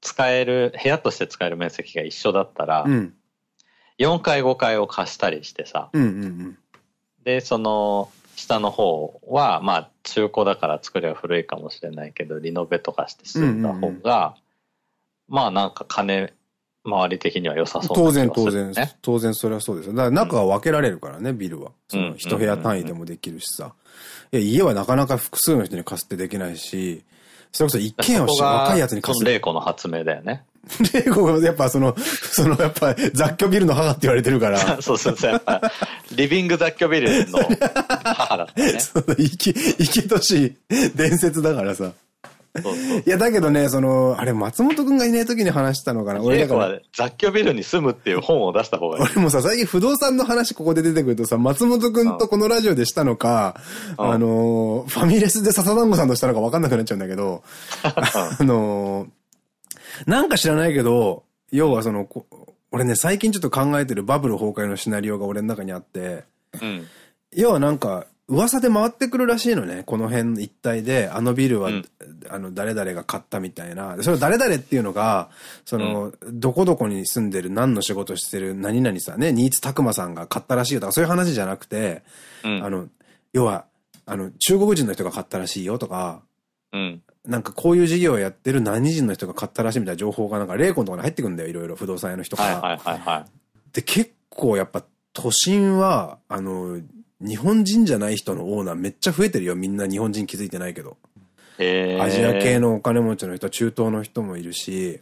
使える、部屋として使える面積が一緒だったら、うん、4階5階を貸したりしてさ、で、その、下の方は、まあ、中古だから作りは古いかもしれないけど、リノベとかして住んだ方が、まあなんか金周り的には良さそう、ね、当然、当然。当然、それはそうです。だから中は分けられるからね、ビルは。その一部屋単位でもできるしさ。家はなかなか複数の人に貸すってできないし、それこそ一軒家を若いやつに貸す。レイコの発明だよね。レイコがやっぱその、そのやっぱ雑居ビルの母って言われてるから。そうそうそう。やっぱ、リビング雑居ビルの母だったね。そ生き、生きとし伝説だからさ。いや、だけどね、その、あれ、松本くんがいない時に話したのかな。俺だから。雑居ビルに住むっていう本を出した方がいい。俺もさ、最近不動産の話ここで出てくるとさ、松本くんとこのラジオでしたのか、あああの、ファミレスで笹団子さんとしたのか分かんなくなっちゃうんだけど、あの、なんか知らないけど、要はその、俺ね、最近ちょっと考えてるバブル崩壊のシナリオが俺の中にあって、うん、要はなんか、噂で回ってくるらしいのね。この辺一帯で、あのビルは、うん、あの、誰々が買ったみたいな。その誰々っていうのが、その、うん、どこどこに住んでる、何の仕事してる、何々さ、ね、新津琢磨さんが買ったらしいよとか、そういう話じゃなくて、うん、あの、要は、あの、中国人の人が買ったらしいよとか、うん、なんかこういう事業をやってる何人の人が買ったらしいみたいな情報がなんか霊魂とかに入ってくんだよ、いろいろ不動産屋の人から。で、結構やっぱ都心は、あの、日本人じゃない人のオーナーめっちゃ増えてるよ。みんな日本人気づいてないけど。アジア系のお金持ちの人、中東の人もいるし、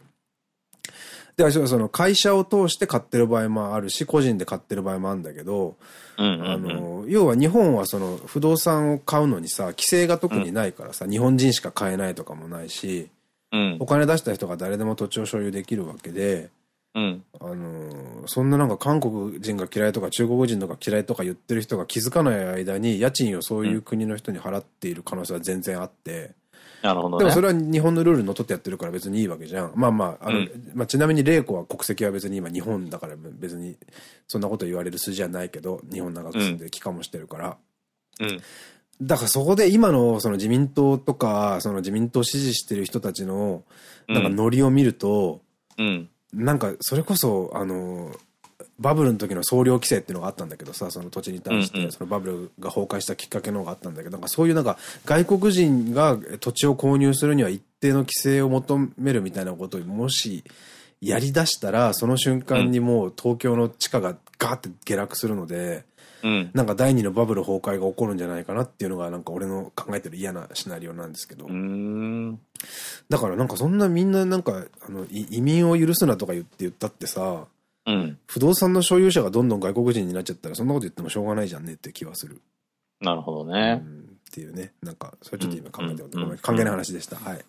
で、その会社を通して買ってる場合もあるし、個人で買ってる場合もあるんだけど、あの、要は日本はその不動産を買うのにさ、規制が特にないからさ、うん、日本人しか買えないとかもないし、うん、お金出した人が誰でも土地を所有できるわけで、うん、あの、そんななんか韓国人が嫌いとか中国人とか嫌いとか言ってる人が気づかない間に家賃をそういう国の人に払っている可能性は全然あって、なるほど、ね、でもそれは日本のルールのとってやってるから別にいいわけじゃん。まあまあ、あの、うん、まあちなみに玲子は国籍は別に今日本だから別にそんなこと言われる筋はないけど、日本長く住んで帰還もしてるから。うん、うんだからそこで今のその自民党とか、その自民党支持してる人たちの、なんかノリを見ると、うん、なんか、それこそ、あの、バブルの時の総量規制っていうのがあったんだけどさ、その土地に対して、そのバブルが崩壊したきっかけのがあったんだけど、なんかそういうなんか外国人が土地を購入するには一定の規制を求めるみたいなことをもしやり出したら、その瞬間にもう東京の地価がガーって下落するので、うん、なんか第二のバブル崩壊が起こるんじゃないかなっていうのがなんか俺の考えてる嫌なシナリオなんですけど。だからなんかそんなみんななんかあの移民を許すなとか言って言ったってさ、うん、不動産の所有者がどんどん外国人になっちゃったらそんなこと言ってもしょうがないじゃんねって気はする。なるほどね、っていうね。なんか、それちょっと今考えてごめん。関係ない話でした。はい。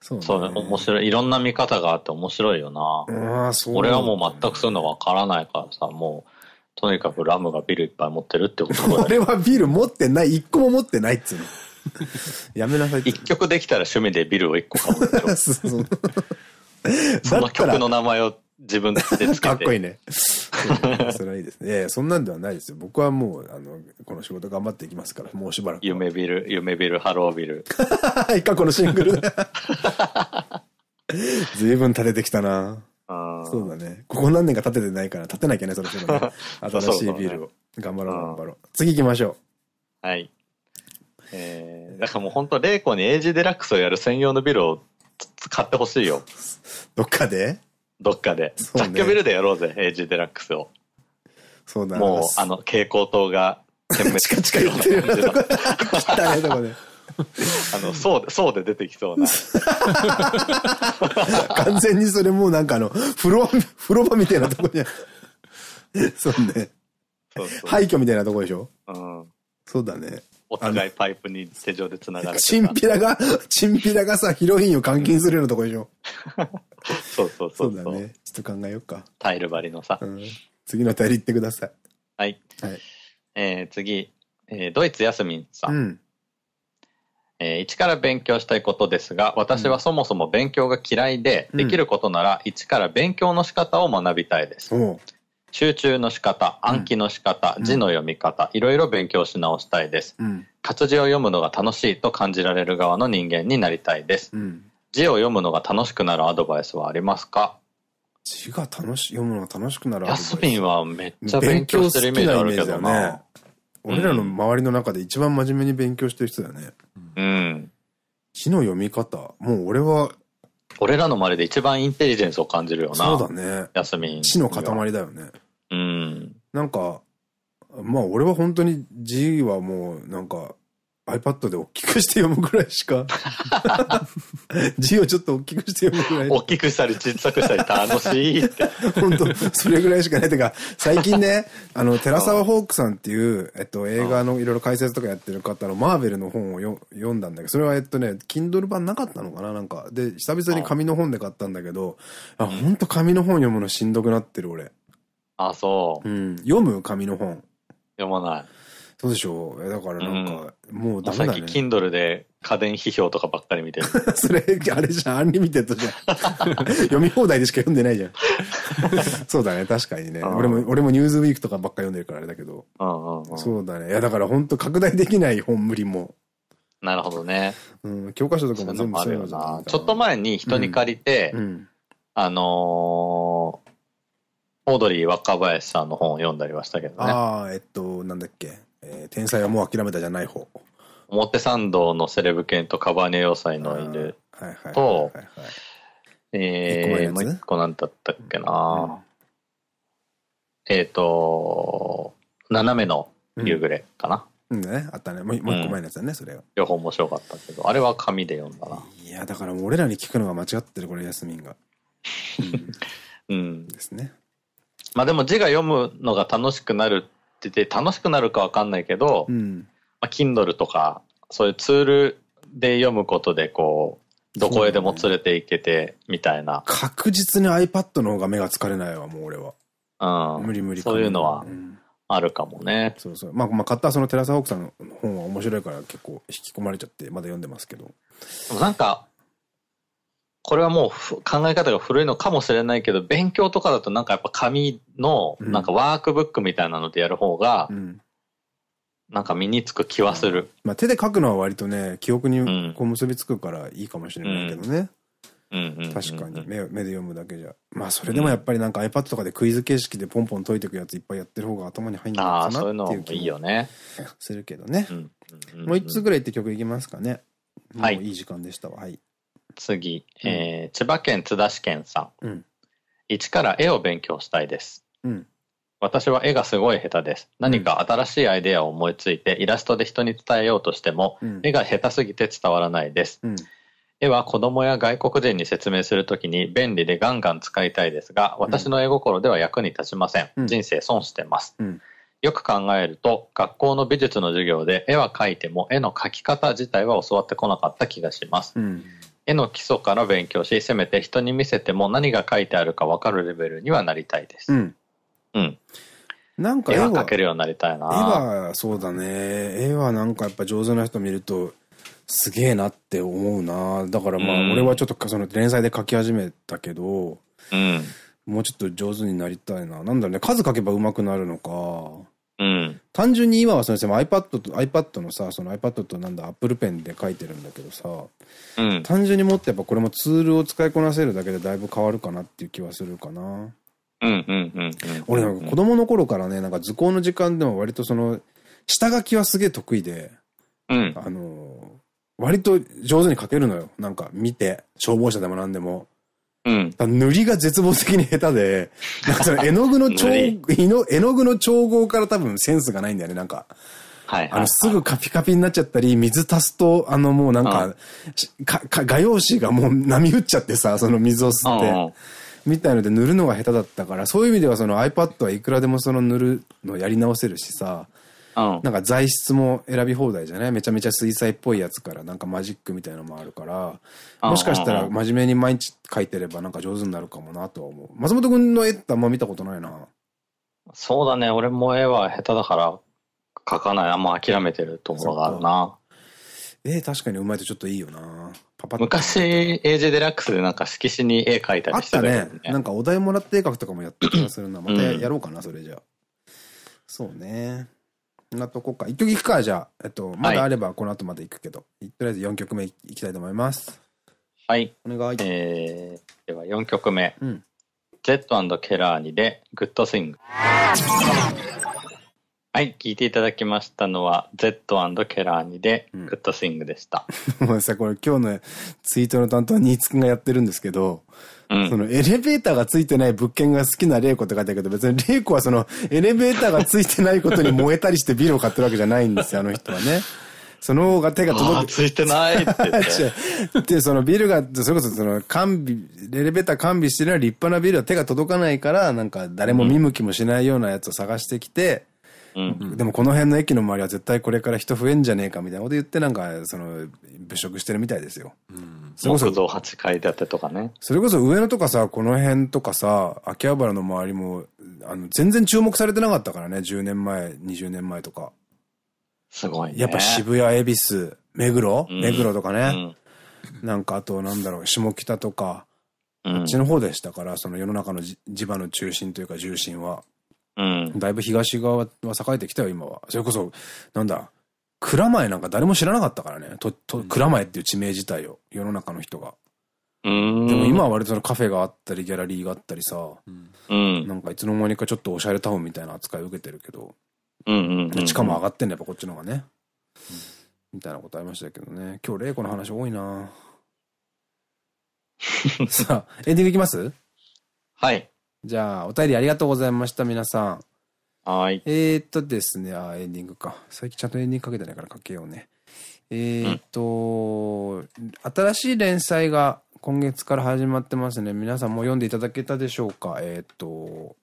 そうね。そうね。面白い。いろんな見方があって面白いよな。ああ、そう、ね、俺はもう全くそういうのわからないからさ、もう、とにかくラムがビルいっぱい持ってるってこと俺はビル持ってない、一個も持ってないっつうの。やめなさい一曲できたら趣味でビルを一個買おう その曲の名前を自分でつけて。かっこいいね。それはいいですね。そんなんではないですよ。僕はもう、あの、この仕事頑張っていきますから、もうしばらく。夢ビル、夢ビル、ハロービル。いいか、このシングル。随分垂れてきたな。そうだね。ここ何年か立ててないから、立てなきゃね、そろそ ね。新しいビールを。頑張ろう、頑張ろう。次行きましょう。はい。えー、だからもう本当、玲子にエイジデラックスをやる専用のビルを買ってほしいよ。どっかでどっかで。雑居、ね、ビルでやろうぜ、エイジデラックスを。そうだもう、あの、蛍光灯が、点滅。チカチカ言ってるようなとこ。汚いとこで。あの、そう、そうで出てきそうな。完全にそれもうなんかあの、風呂、風呂場みたいなとこにある。そうね。そう廃墟みたいなとこでしょうん。そうだね。お互いパイプに手錠で繋がる。チンピラが、チンピラがさ、ヒロインを監禁するようなとこでしょそうそうそう。そうだね。ちょっと考えようか。タイル張りのさ。うん、次のタイル行ってください。はい。はい、えー、次、えー、ドイツヤスミンさん。うんえー、一から勉強したいことですが、私はそもそも勉強が嫌いで、うん、できることなら一から勉強の仕方を学びたいです。うん、集中の仕方、暗記の仕方、うん、字の読み方、いろいろ勉強し直したいです。活字を読むのが楽しいと感じられる側の人間になりたいです。字を読むのが楽しくなるアドバイスはありますか字が楽し、読むのが楽しくなるアドバイスヤスミンはめっちゃ勉強してるイメージあるけどな。俺らの周りの中で一番真面目に勉強してる人だよね。うん。字の読み方、もう俺は。俺らの周りで一番インテリジェンスを感じるよな。そうだね。休み。字の塊だよね。うん。なんか、まあ俺は本当に字はもうなんか iPad で大きくして読むくらいしか、字をちょっと大きくして読むくらい。大きくしたり小さくしたり楽しいって。本当それぐらいしかない。てか、最近ね、あの、寺沢ホークさんっていう、えっと、映画のいろいろ解説とかやってる方のマーベルの本を読んだんだけど、それはえっとね、Kindle 版なかったのかななんか。で、久々に紙の本で買ったんだけど、あ、ほんと紙の本読むのしんどくなってる俺。あ、そう。うん。読む紙の本。読まない。そうでしょうだからなんか、もうダメだね。さっきキンドルで家電批評とかばっかり見てる。それ、あれじゃん、アンリミテッドじゃん。読み放題でしか読んでないじゃん。そうだね、確かにね。俺も、俺もニューズウィークとかばっか読んでるからあれだけど。そうだね。いや、だから本当拡大できない本無理も。なるほどね。うん、教科書とかも全部そういうのじゃなちょっと前に人に借りて、うんうん、あのー、オードリー若林さんの本を読んだりはしたけどね。ああ、えっと、なんだっけ。えー、天才はもう諦めたじゃない方。表参道のセレブ犬とカバーネ要塞の犬と、えー、もう一個なんだったっけな、うん、えっと、斜めの夕暮れかな。うん、ね、あったね。もう一個前のやつだね、それ両方面白かったけど、あれは紙で読んだな。いや、だから俺らに聞くのが間違ってる、これ、ヤスミンが。うん。うん、ですね。まあでも字が読むのが楽しくなるってて楽しくなるかわかんないけど、うん、まあ、Kindle とか、そういうツールで読むことで、こう、どこへでも連れて行けて、みたいな、ね、確実に iPad の方が目が疲れないわ、もう俺は。うん。無理無理そういうのは、あるかもね、そうそう。まあ、まあ、買ったそのテラサホークさんの本は面白いから結構引き込まれちゃって、まだ読んでますけど。なんか、これはもう考え方が古いのかもしれないけど、勉強とかだとなんかやっぱ紙の、なんかワークブックみたいなのでやる方が、なんか身につく気はする。うん、まあ手で書くのは割とね、記憶にこう結びつくからいいかもしれないけどね。確かに目、目で読むだけじゃ。まあそれでもやっぱりなんか iPad とかでクイズ形式でポンポン解いていくやついっぱいやってる方が頭に入んないかなっていう気もするけどね。もう一つぐらいって曲いきますかね。もういい時間でしたわ。はい次、えー、千葉県津田市県さん。うん、一から絵を勉強したいです。うん、私は絵がすごい下手です。何か新しいアイデアを思いついて、イラストで人に伝えようとしても、うん、絵が下手すぎて伝わらないです。うん、絵は子供や外国人に説明するときに便利でガンガン使いたいですが、私の絵心では役に立ちません。人生損してます。よく考えると、学校の美術の授業で絵は描いても絵の描き方自体は教わってこなかった気がします。う絵の基礎から勉強し、せめて人に見せても何が書いてあるか分かるレベルにはなりたいです。うん。うん。なんか絵は描けるようになりたいな。絵は、そうだね。絵はなんかやっぱ上手な人見ると、すげえなって思うな。だからまあ、俺はちょっとその連載で描き始めたけど、うん。もうちょっと上手になりたいな。なんだろうね、数書けば上手くなるのか。単純に今はその iPad と iPad のさその iPad となんだ Apple Pen で書いてるんだけどさ、うん、単純にもっとやっぱこれもツールを使いこなせるだけでだいぶ変わるかなっていう気はするかな。俺なんか子供の頃からねなんか図工の時間でも割とその下書きはすげえ得意で、うん、あの割と上手に書けるのよなんか見て消防車でも何でも。うん、塗りが絶望的に下手で、なんかその絵の具の調、絵の具の調合から多分センスがないんだよね、なんか。はい。あの、すぐカピカピになっちゃったり、水足すと、あの、もうなんか、か、か、画用紙がもう波打っちゃってさ、その水を吸って。みたいので塗るのが下手だったから、そういう意味ではその iPad はいくらでもその塗るのやり直せるしさ、なんか材質も選び放題じゃないめちゃめちゃ水彩っぽいやつから、なんかマジックみたいなのもあるから、もしかしたら真面目に毎日描いてればなんか上手になるかもなとは思う。松本くんの絵ってあんま見たことないな。そうだね、俺も絵は下手だから、描かない、あんま諦めてるところがあるな。絵確かにうまいとちょっといいよなパパ昔、エージェデラックスでなんか色紙に絵描いたりしてた、ね、あったね。なんかお題もらって絵描くとかもやって気がするな。またやろうかな、それじゃあ。そうね。なとこか。一曲行くか、じゃあ。えっと、まだあればこの後まで行くけど。はい、とりあえず4曲目いきたいと思います。はい。お願い。えー、では4曲目。うん。で、はい、聞いていただきましたのは、Z& ケラーにで、グッドスイングでした。う ん、なさい、これ今日のツイートの担当は新津くんがやってるんですけど、そのエレベーターがついてない物件が好きな玲子って書いてあるけど、別に玲子はそのエレベーターがついてないことに燃えたりしてビルを買ってるわけじゃないんですよ、あの人はね。その方が手が届く。ついてないって、ね。で、そのビルが、それこそその完備、エレベーター完備してるい。立派なビルは手が届かないから、なんか誰も見向きもしないようなやつを探してきて、うんうん、でもこの辺の駅の周りは絶対これから人増えんじゃねえかみたいなこと言ってなんか、その、物色してるみたいですよ。うん、それこそ。木造8階建てとかね。それこそ上野とかさ、この辺とかさ、秋葉原の周りも、あの、全然注目されてなかったからね、10年前、20年前とか。すごいね。やっぱ渋谷、恵比寿、目黒、うん、目黒とかね。うん、なんかあと、なんだろう、下北とか、こっちの方でしたから、その世の中の地場の中心というか重心は。だいぶ東側は栄えてきたよ、今は。それこそ、なんだ、蔵前なんか誰も知らなかったからね。と、と、蔵前っていう地名自体を、世の中の人が。でも今は割とそのカフェがあったり、ギャラリーがあったりさ、うん、なんかいつの間にかちょっとおしゃれタウンみたいな扱いを受けてるけど、地価も上がってんだ、やっぱこっちの方がね。うん、みたいなことありましたけどね。今日、玲子の話多いな さあ、エンディングいきますはい。じゃあ、お便りありがとうございました、皆さん。はい。えっとですね、あ、エンディングか。最近ちゃんとエンディングかけてないからかけようね。えっと、うん、新しい連載が今月から始まってますね。皆さんも読んでいただけたでしょうかえっと、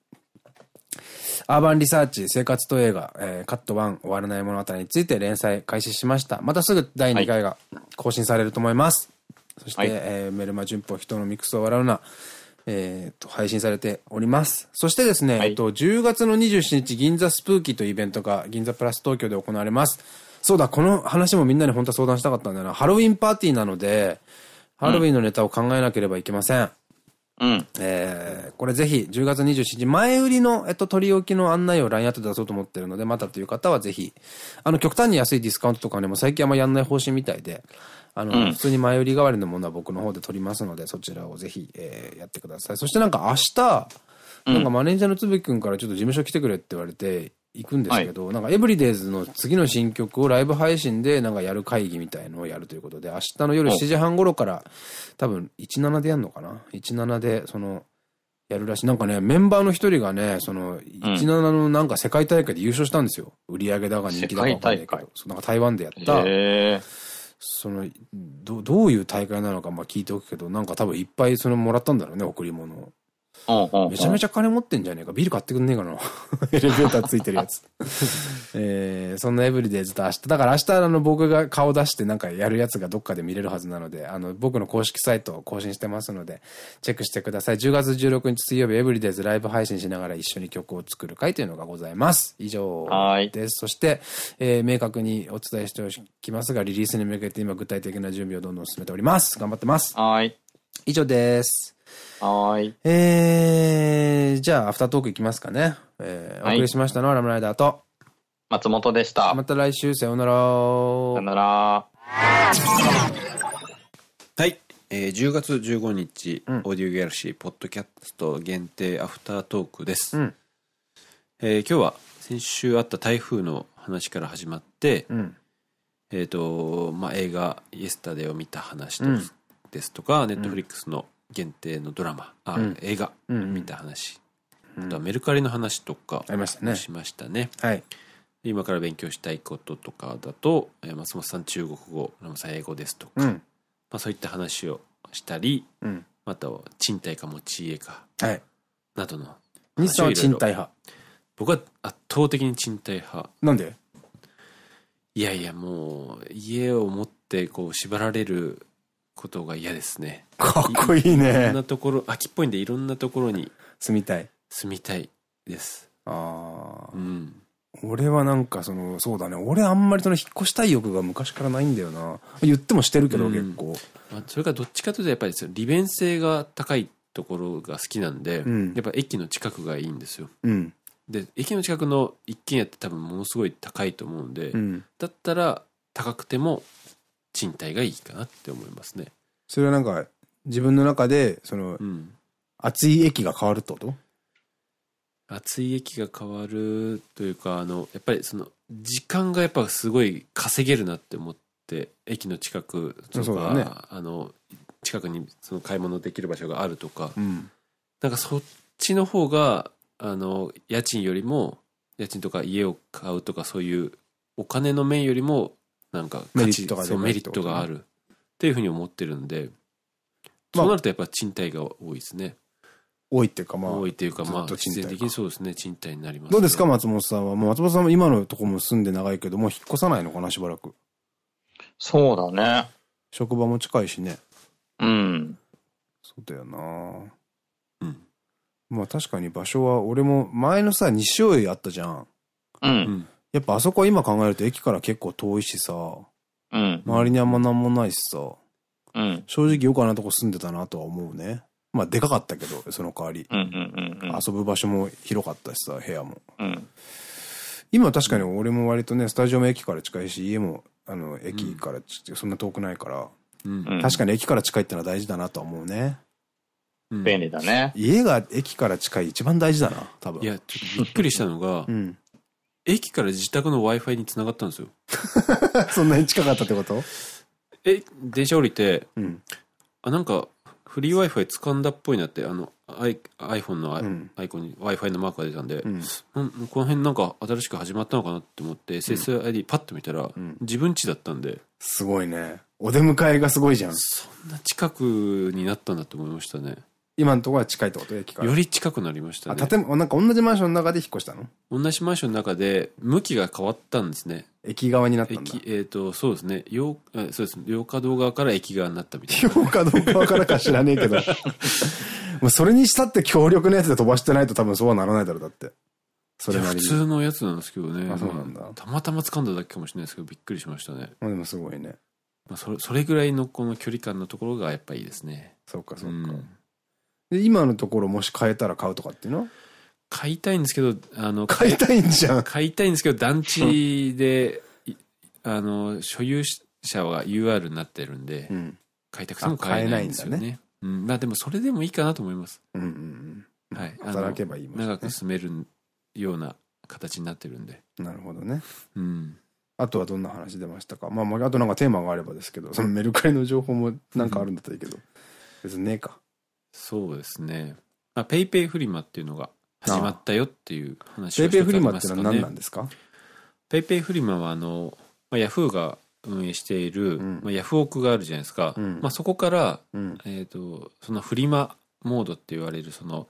アーバンリサーチ生活と映画、えー、カット1終わらない物語について連載開始しました。またすぐ第2回が更新されると思います。はい、そして、はい、えー、メルマ順法人のミクスを笑うな。えっ、ー、と、配信されております。そしてですね、はい、えっと、10月の27日、銀座スプーキーというイベントが、銀座プラス東京で行われます。そうだ、この話もみんなに本当は相談したかったんだよな。ハロウィンパーティーなので、ハロウィンのネタを考えなければいけません。うんうん。えー、これぜひ10月27日、前売りの、えっと、取り置きの案内を LINE アットで出そうと思ってるので、またという方はぜひ、あの、極端に安いディスカウントとかね、も最近あんまやんない方針みたいで、あの、うん、普通に前売り代わりのものは僕の方で取りますので、そちらをぜひ、えー、やってください。そしてなんか明日、なんかマネージャーのつぶきくんからちょっと事務所来てくれって言われて、行くんですけど、はい、なんかエブリデイズの次の新曲をライブ配信でなんかやる会議みたいのをやるということで、明日の夜7時半頃から、多分17でやるのかな ?17 で、その、やるらしい。なんかね、メンバーの一人がね、その、17のなんか世界大会で優勝したんですよ。売り上げだが人気だが。いなんか台湾でやった。そのど、どういう大会なのか、まあ聞いておくけど、なんか多分いっぱいそのもらったんだろうね、贈り物を。めちゃめちゃ金持ってんじゃねえか。ビール買ってくんねえかな。エレベーターついてるやつ。えー、そんなエブリデイズと明日、だから明日あの僕が顔出してなんかやるやつがどっかで見れるはずなので、あの僕の公式サイトを更新してますので、チェックしてください。10月16日水曜日エブリデイズライブ配信しながら一緒に曲を作る会というのがございます。以上です。そして、えー、明確にお伝えしておきますが、リリースに向けて今具体的な準備をどんどん進めております。頑張ってます。はい。以上です。はい。えー、じゃあ、アフタートークいきますかね。えー、お送りしましたのはラムライダーと、松本でした。また来週、さよなら。さよなら。はい。えー、10月15日、うん、オーディオギャラシー、ポッドキャスト限定アフタートークです。うん、えー、今日は、先週あった台風の話から始まって、うん、えっと、まあ、映画、イエスタデーを見た話です,、とか、ネットフリックスの、限定のドラマ、あ、うん、映画、見た話。あとはメルカリの話とか、ありましたね。しましたね。はい。今から勉強したいこととかだと、松本さん中国語、ラムさん英語ですとか、まあそういった話をしたり、または賃貸か持ち家か、などの。西さんは賃貸派僕は圧倒的に賃貸派。なんでいやいや、もう、家を持ってこう縛られることが嫌ですね。かっこいいね。いろんなところ、秋っぽいんでいろんなところに。住みたい。住みたいです。ああ。うん。俺はなんかその、そうだね。俺あんまりその引っ越したい欲が昔からないんだよな。言ってもしてるけど、うん、結構。まあ、それからどっちかというとやっぱり利便性が高いところが好きなんで、うん、やっぱ駅の近くがいいんですよ。うん、で、駅の近くの一軒家って多分ものすごい高いと思うんで、だったら高くても賃貸がいいかなって思いますね。それはなんか、自分の中で、その、うん、熱い液が変わるってこと熱い液が変わるというか、あの、やっぱりその、時間がやっぱすごい稼げるなって思って、駅の近くとか、ね、あの、近くにその買い物できる場所があるとか、うん、なんかそっちの方が、あの、家賃よりも、家賃とか家を買うとかそういうお金の面よりもなんかメリットがメリットがあるっていうふうに思ってるんで、まあ、そうなるとやっぱ賃貸が多いですね。多いっていうかまあ。多いっていうかまあ、自然的にそうですね、賃貸になります、ね。どうですか、松本さんは。もう松本さんも今のとこも住んで長いけど、もう引っ越さないのかな、しばらく。そうだね。職場も近いしね。うん。そうだよなうん。まあ確かに場所は、俺も前のさ、西尾あったじゃん。うん。やっぱあそこは今考えると駅から結構遠いしさ、うん、周りにあんまなんもないしさ、うん、正直よくあんなとこ住んでたなとは思うね。まあでかかったけど、その代わり。遊ぶ場所も広かったしさ、部屋も。うん、今確かに俺も割とね、スタジオも駅から近いし、家も、あの、駅から、うん、そんな遠くないから、うん、確かに駅から近いってのは大事だなとは思うね。便利だね。家が駅から近い一番大事だな、多分。いや、ちょっとびっくりしたのが、うん駅から自宅の Wi-Fi につながったんですよ。そんなに近かったってことえ、電車降りて、うん、あ、なんか、フリー Wi-Fi 掴んだっぽいなって、あの、I、p h o n e のアイ,、アイコンに Wi-Fi のマークが出たんで、うん、この辺なんか新しく始まったのかなって思って、SSID パッと見たら、自分家だったんで。すごいね。お出迎えがすごいじゃん。そんな近くになったんだと思いましたね。今のところは近いってこと駅から。より近くなりましたね。あ、建物、なんか同じマンションの中で引っ越したの同じマンションの中で、向きが変わったんですね。駅側になったんだ駅、えっ、ー、と、そうですね。洋、えそうですね。洋華道側から駅側になったみたいな。洋華側からか知らねえけど。もうそれにしたって強力なやつで飛ばしてないと多分そうはならないだろう、だって。それは普通のやつなんですけどね。あ、そうなんだ、まあ。たまたま掴んだだけかもしれないですけど、びっくりしましたね。まあでもすごいね。まあそれ、それぐらいのこの距離感のところがやっぱいいですね。そうか、そうか。うんで、今のところもし買えたら買うとかっていうのは買いたいんですけど、あの、買いたいんじゃん。買いたいんですけど、団地で、あの、所有者は UR になってるんで、うん、買いたくても買えないんですよね。ねうん、まあでもそれでもいいかなと思います。うんうんうん。はい。働けばいいもん、ね、長く住めるような形になってるんで。なるほどね。うん。あとはどんな話出ましたかまあ、あとなんかテーマがあればですけど、そのメルカリの情報もなんかあるんだったらいいけど、別にねえか。そうですね。まあ、ペイペイフリマっていうのが始まったよっていう話をしてたすか、ね、ペイペイフリマってのは何なんですかペイペイフリマはあの、まあ、ヤフーが運営している、うん、まあ、ヤフオクがあるじゃないですか。うん、まあ、そこから、うん、えっ、と、そのフリマモードって言われる、その、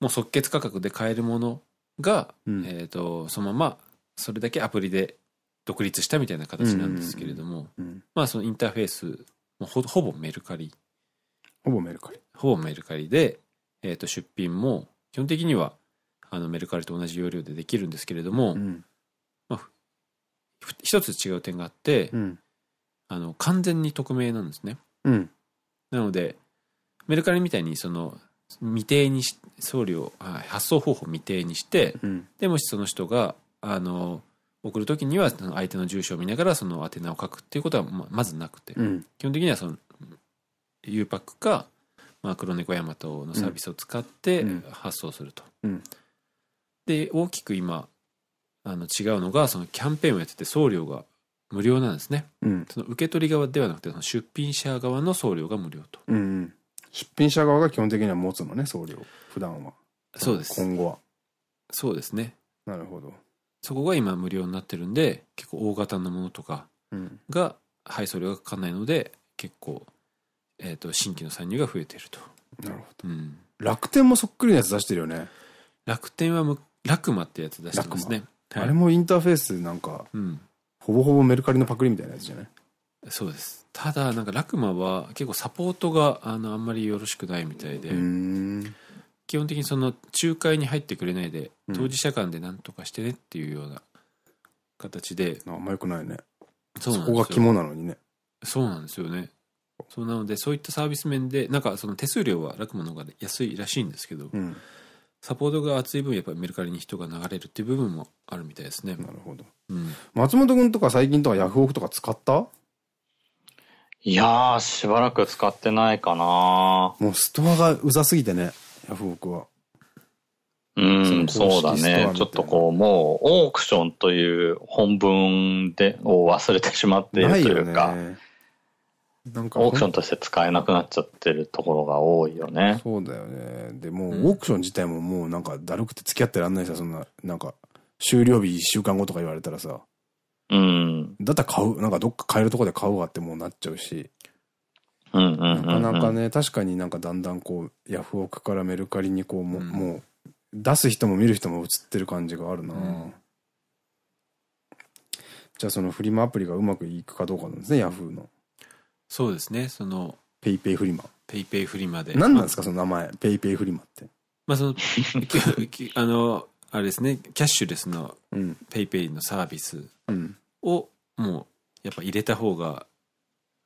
もう即決価格で買えるものが、えっ、と、そのまま、それだけアプリで独立したみたいな形なんですけれども、まあそのインターフェース、もほほぼメルカリほぼメルカリほぼメルカリで、えー、と出品も基本的にはあのメルカリと同じ要領でできるんですけれども、うん、まあ、一つ違う点があって、うん、あの完全に匿名なんですね。うん、なのでメルカリみたいにその未定に送料発送方法未定にして、でもしその人があの送る時には相手の住所を見ながらその宛名を書くっていうことはまずなくて、基本的にはその U パックか、まあ、黒猫ヤマトのサービスを使って発送すると。で、大きく今、あの違うのが、そのキャンペーンをやってて送料が無料なんですね。うん、その受け取り側ではなくて、出品者側の送料が無料と、うん。出品者側が基本的には持つのね、送料。普段は。そうです。今後は。そうですね。なるほど。そこが今無料になってるんで、結構大型のものとかが配送料がかかんないので、結構えー、と新規の参入が増えてると。なるほど、うん、楽天もそっくりなやつ出してるよね。楽天はラクマってやつ出してますね。はい、あれもインターフェースなんか、うん、ほぼほぼメルカリのパクリみたいなやつじゃないそうです。ただ、なんかラクマは結構サポートがあのあんまりよろしくないみたいで、基本的にその仲介に入ってくれないで、当事者間で何とかしてねっていうような形で。うん、あんまよくないね。そそこが肝なのにね。そうなんですよね。そうなのでそういったサービス面でなんかその手数料は楽もの方が安いらしいんですけど、うん、サポートが厚い分やっぱりメルカリに人が流れるっていう部分もあるみたいですねなるほど、うん、松本君とか最近とかヤフオクとか使ったいやーしばらく使ってないかなもうストアがうざすぎてねヤフオクはうんそうだねちょっとこうもうオークションという本文でを忘れてしまっているというか、ね、なんかオークションとして使えなくなっちゃってるところが多いよね。そうだよね。で、もうオークション自体ももうなんかだるくて付き合ってらんないさ、そんな、なんか、終了日1週間後とか言われたらさ。うん。だったら買う、なんかどっか買えるとこで買うわってもうなっちゃうし。うんうんなかなかね、確かになんかだんだんこう、ヤフオクからメルカリにこう、も,、うもう、出す人も見る人も映ってる感じがあるな、うん、じゃあそのフリマアプリがうまくいくかどうかなんですね、ヤフーの。そうですね、その。ペイペイフリマ。ペイペイフリマで。何なんですか、その名前。ペイペイフリマって。まあ、その、あの、あれですね、キャッシュレスのペイペイのサービスを、もう、やっぱ入れた方が、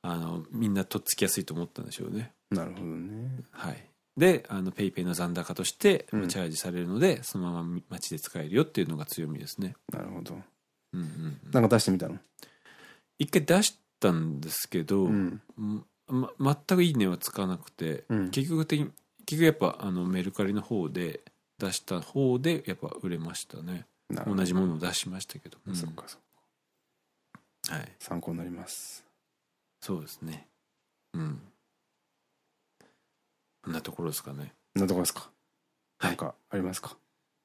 あの、みんなとっつきやすいと思ったんでしょうね。なるほどね。はい。で、あの、ペイペイの残高として、チャージされるので、うん、そのまま街で使えるよっていうのが強みですね。なるほど。うんうん、なんか出してみたの一回出したんですけど、うんま、全くいいねはつかなくて、うん、結局的結局やっぱあのメルカリの方で出した方でやっぱ売れましたね同じものを出しましたけど、うん、そっかそっかはい参考になりますそうですねうんこんなところですかねんなところですかなんかありますか、はい、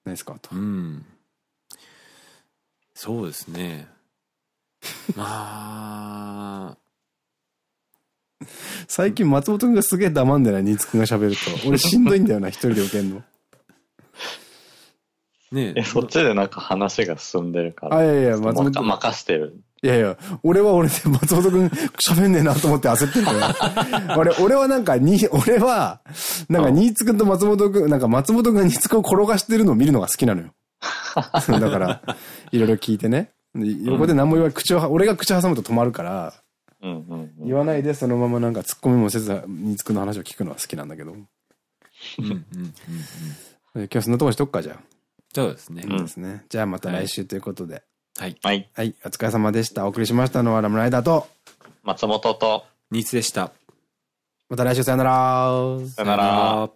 ないですかとうんそうですねまあ最近松本くんがすげえ黙んでない、新津くんが喋ると。俺しんどいんだよな、一人で受けんの。ねえ。そっちでなんか話が進んでるから。あ、いやいや、松本くん。任してる。いやいや、俺は俺で 松本くん喋んねえなと思って焦ってるから。俺、俺はなんかに、俺は、なんか新津くんと松本くん、なんか松本くんが新津くんを転がしてるのを見るのが好きなのよ。だから、いろいろ聞いてね。横で何も言わない、口を、俺が口挟むと止まるから、言わないでそのままなんかツッコミもせずにつくの話を聞くのは好きなんだけど。今日そんなとこしとっかじゃあ。そうですね。そうですね。じゃあまた来週ということで。はい。はい。はい。お疲れ様でした。お送りしましたのはラムライダーと松本とニーツでした。また来週さよなら。さよなら。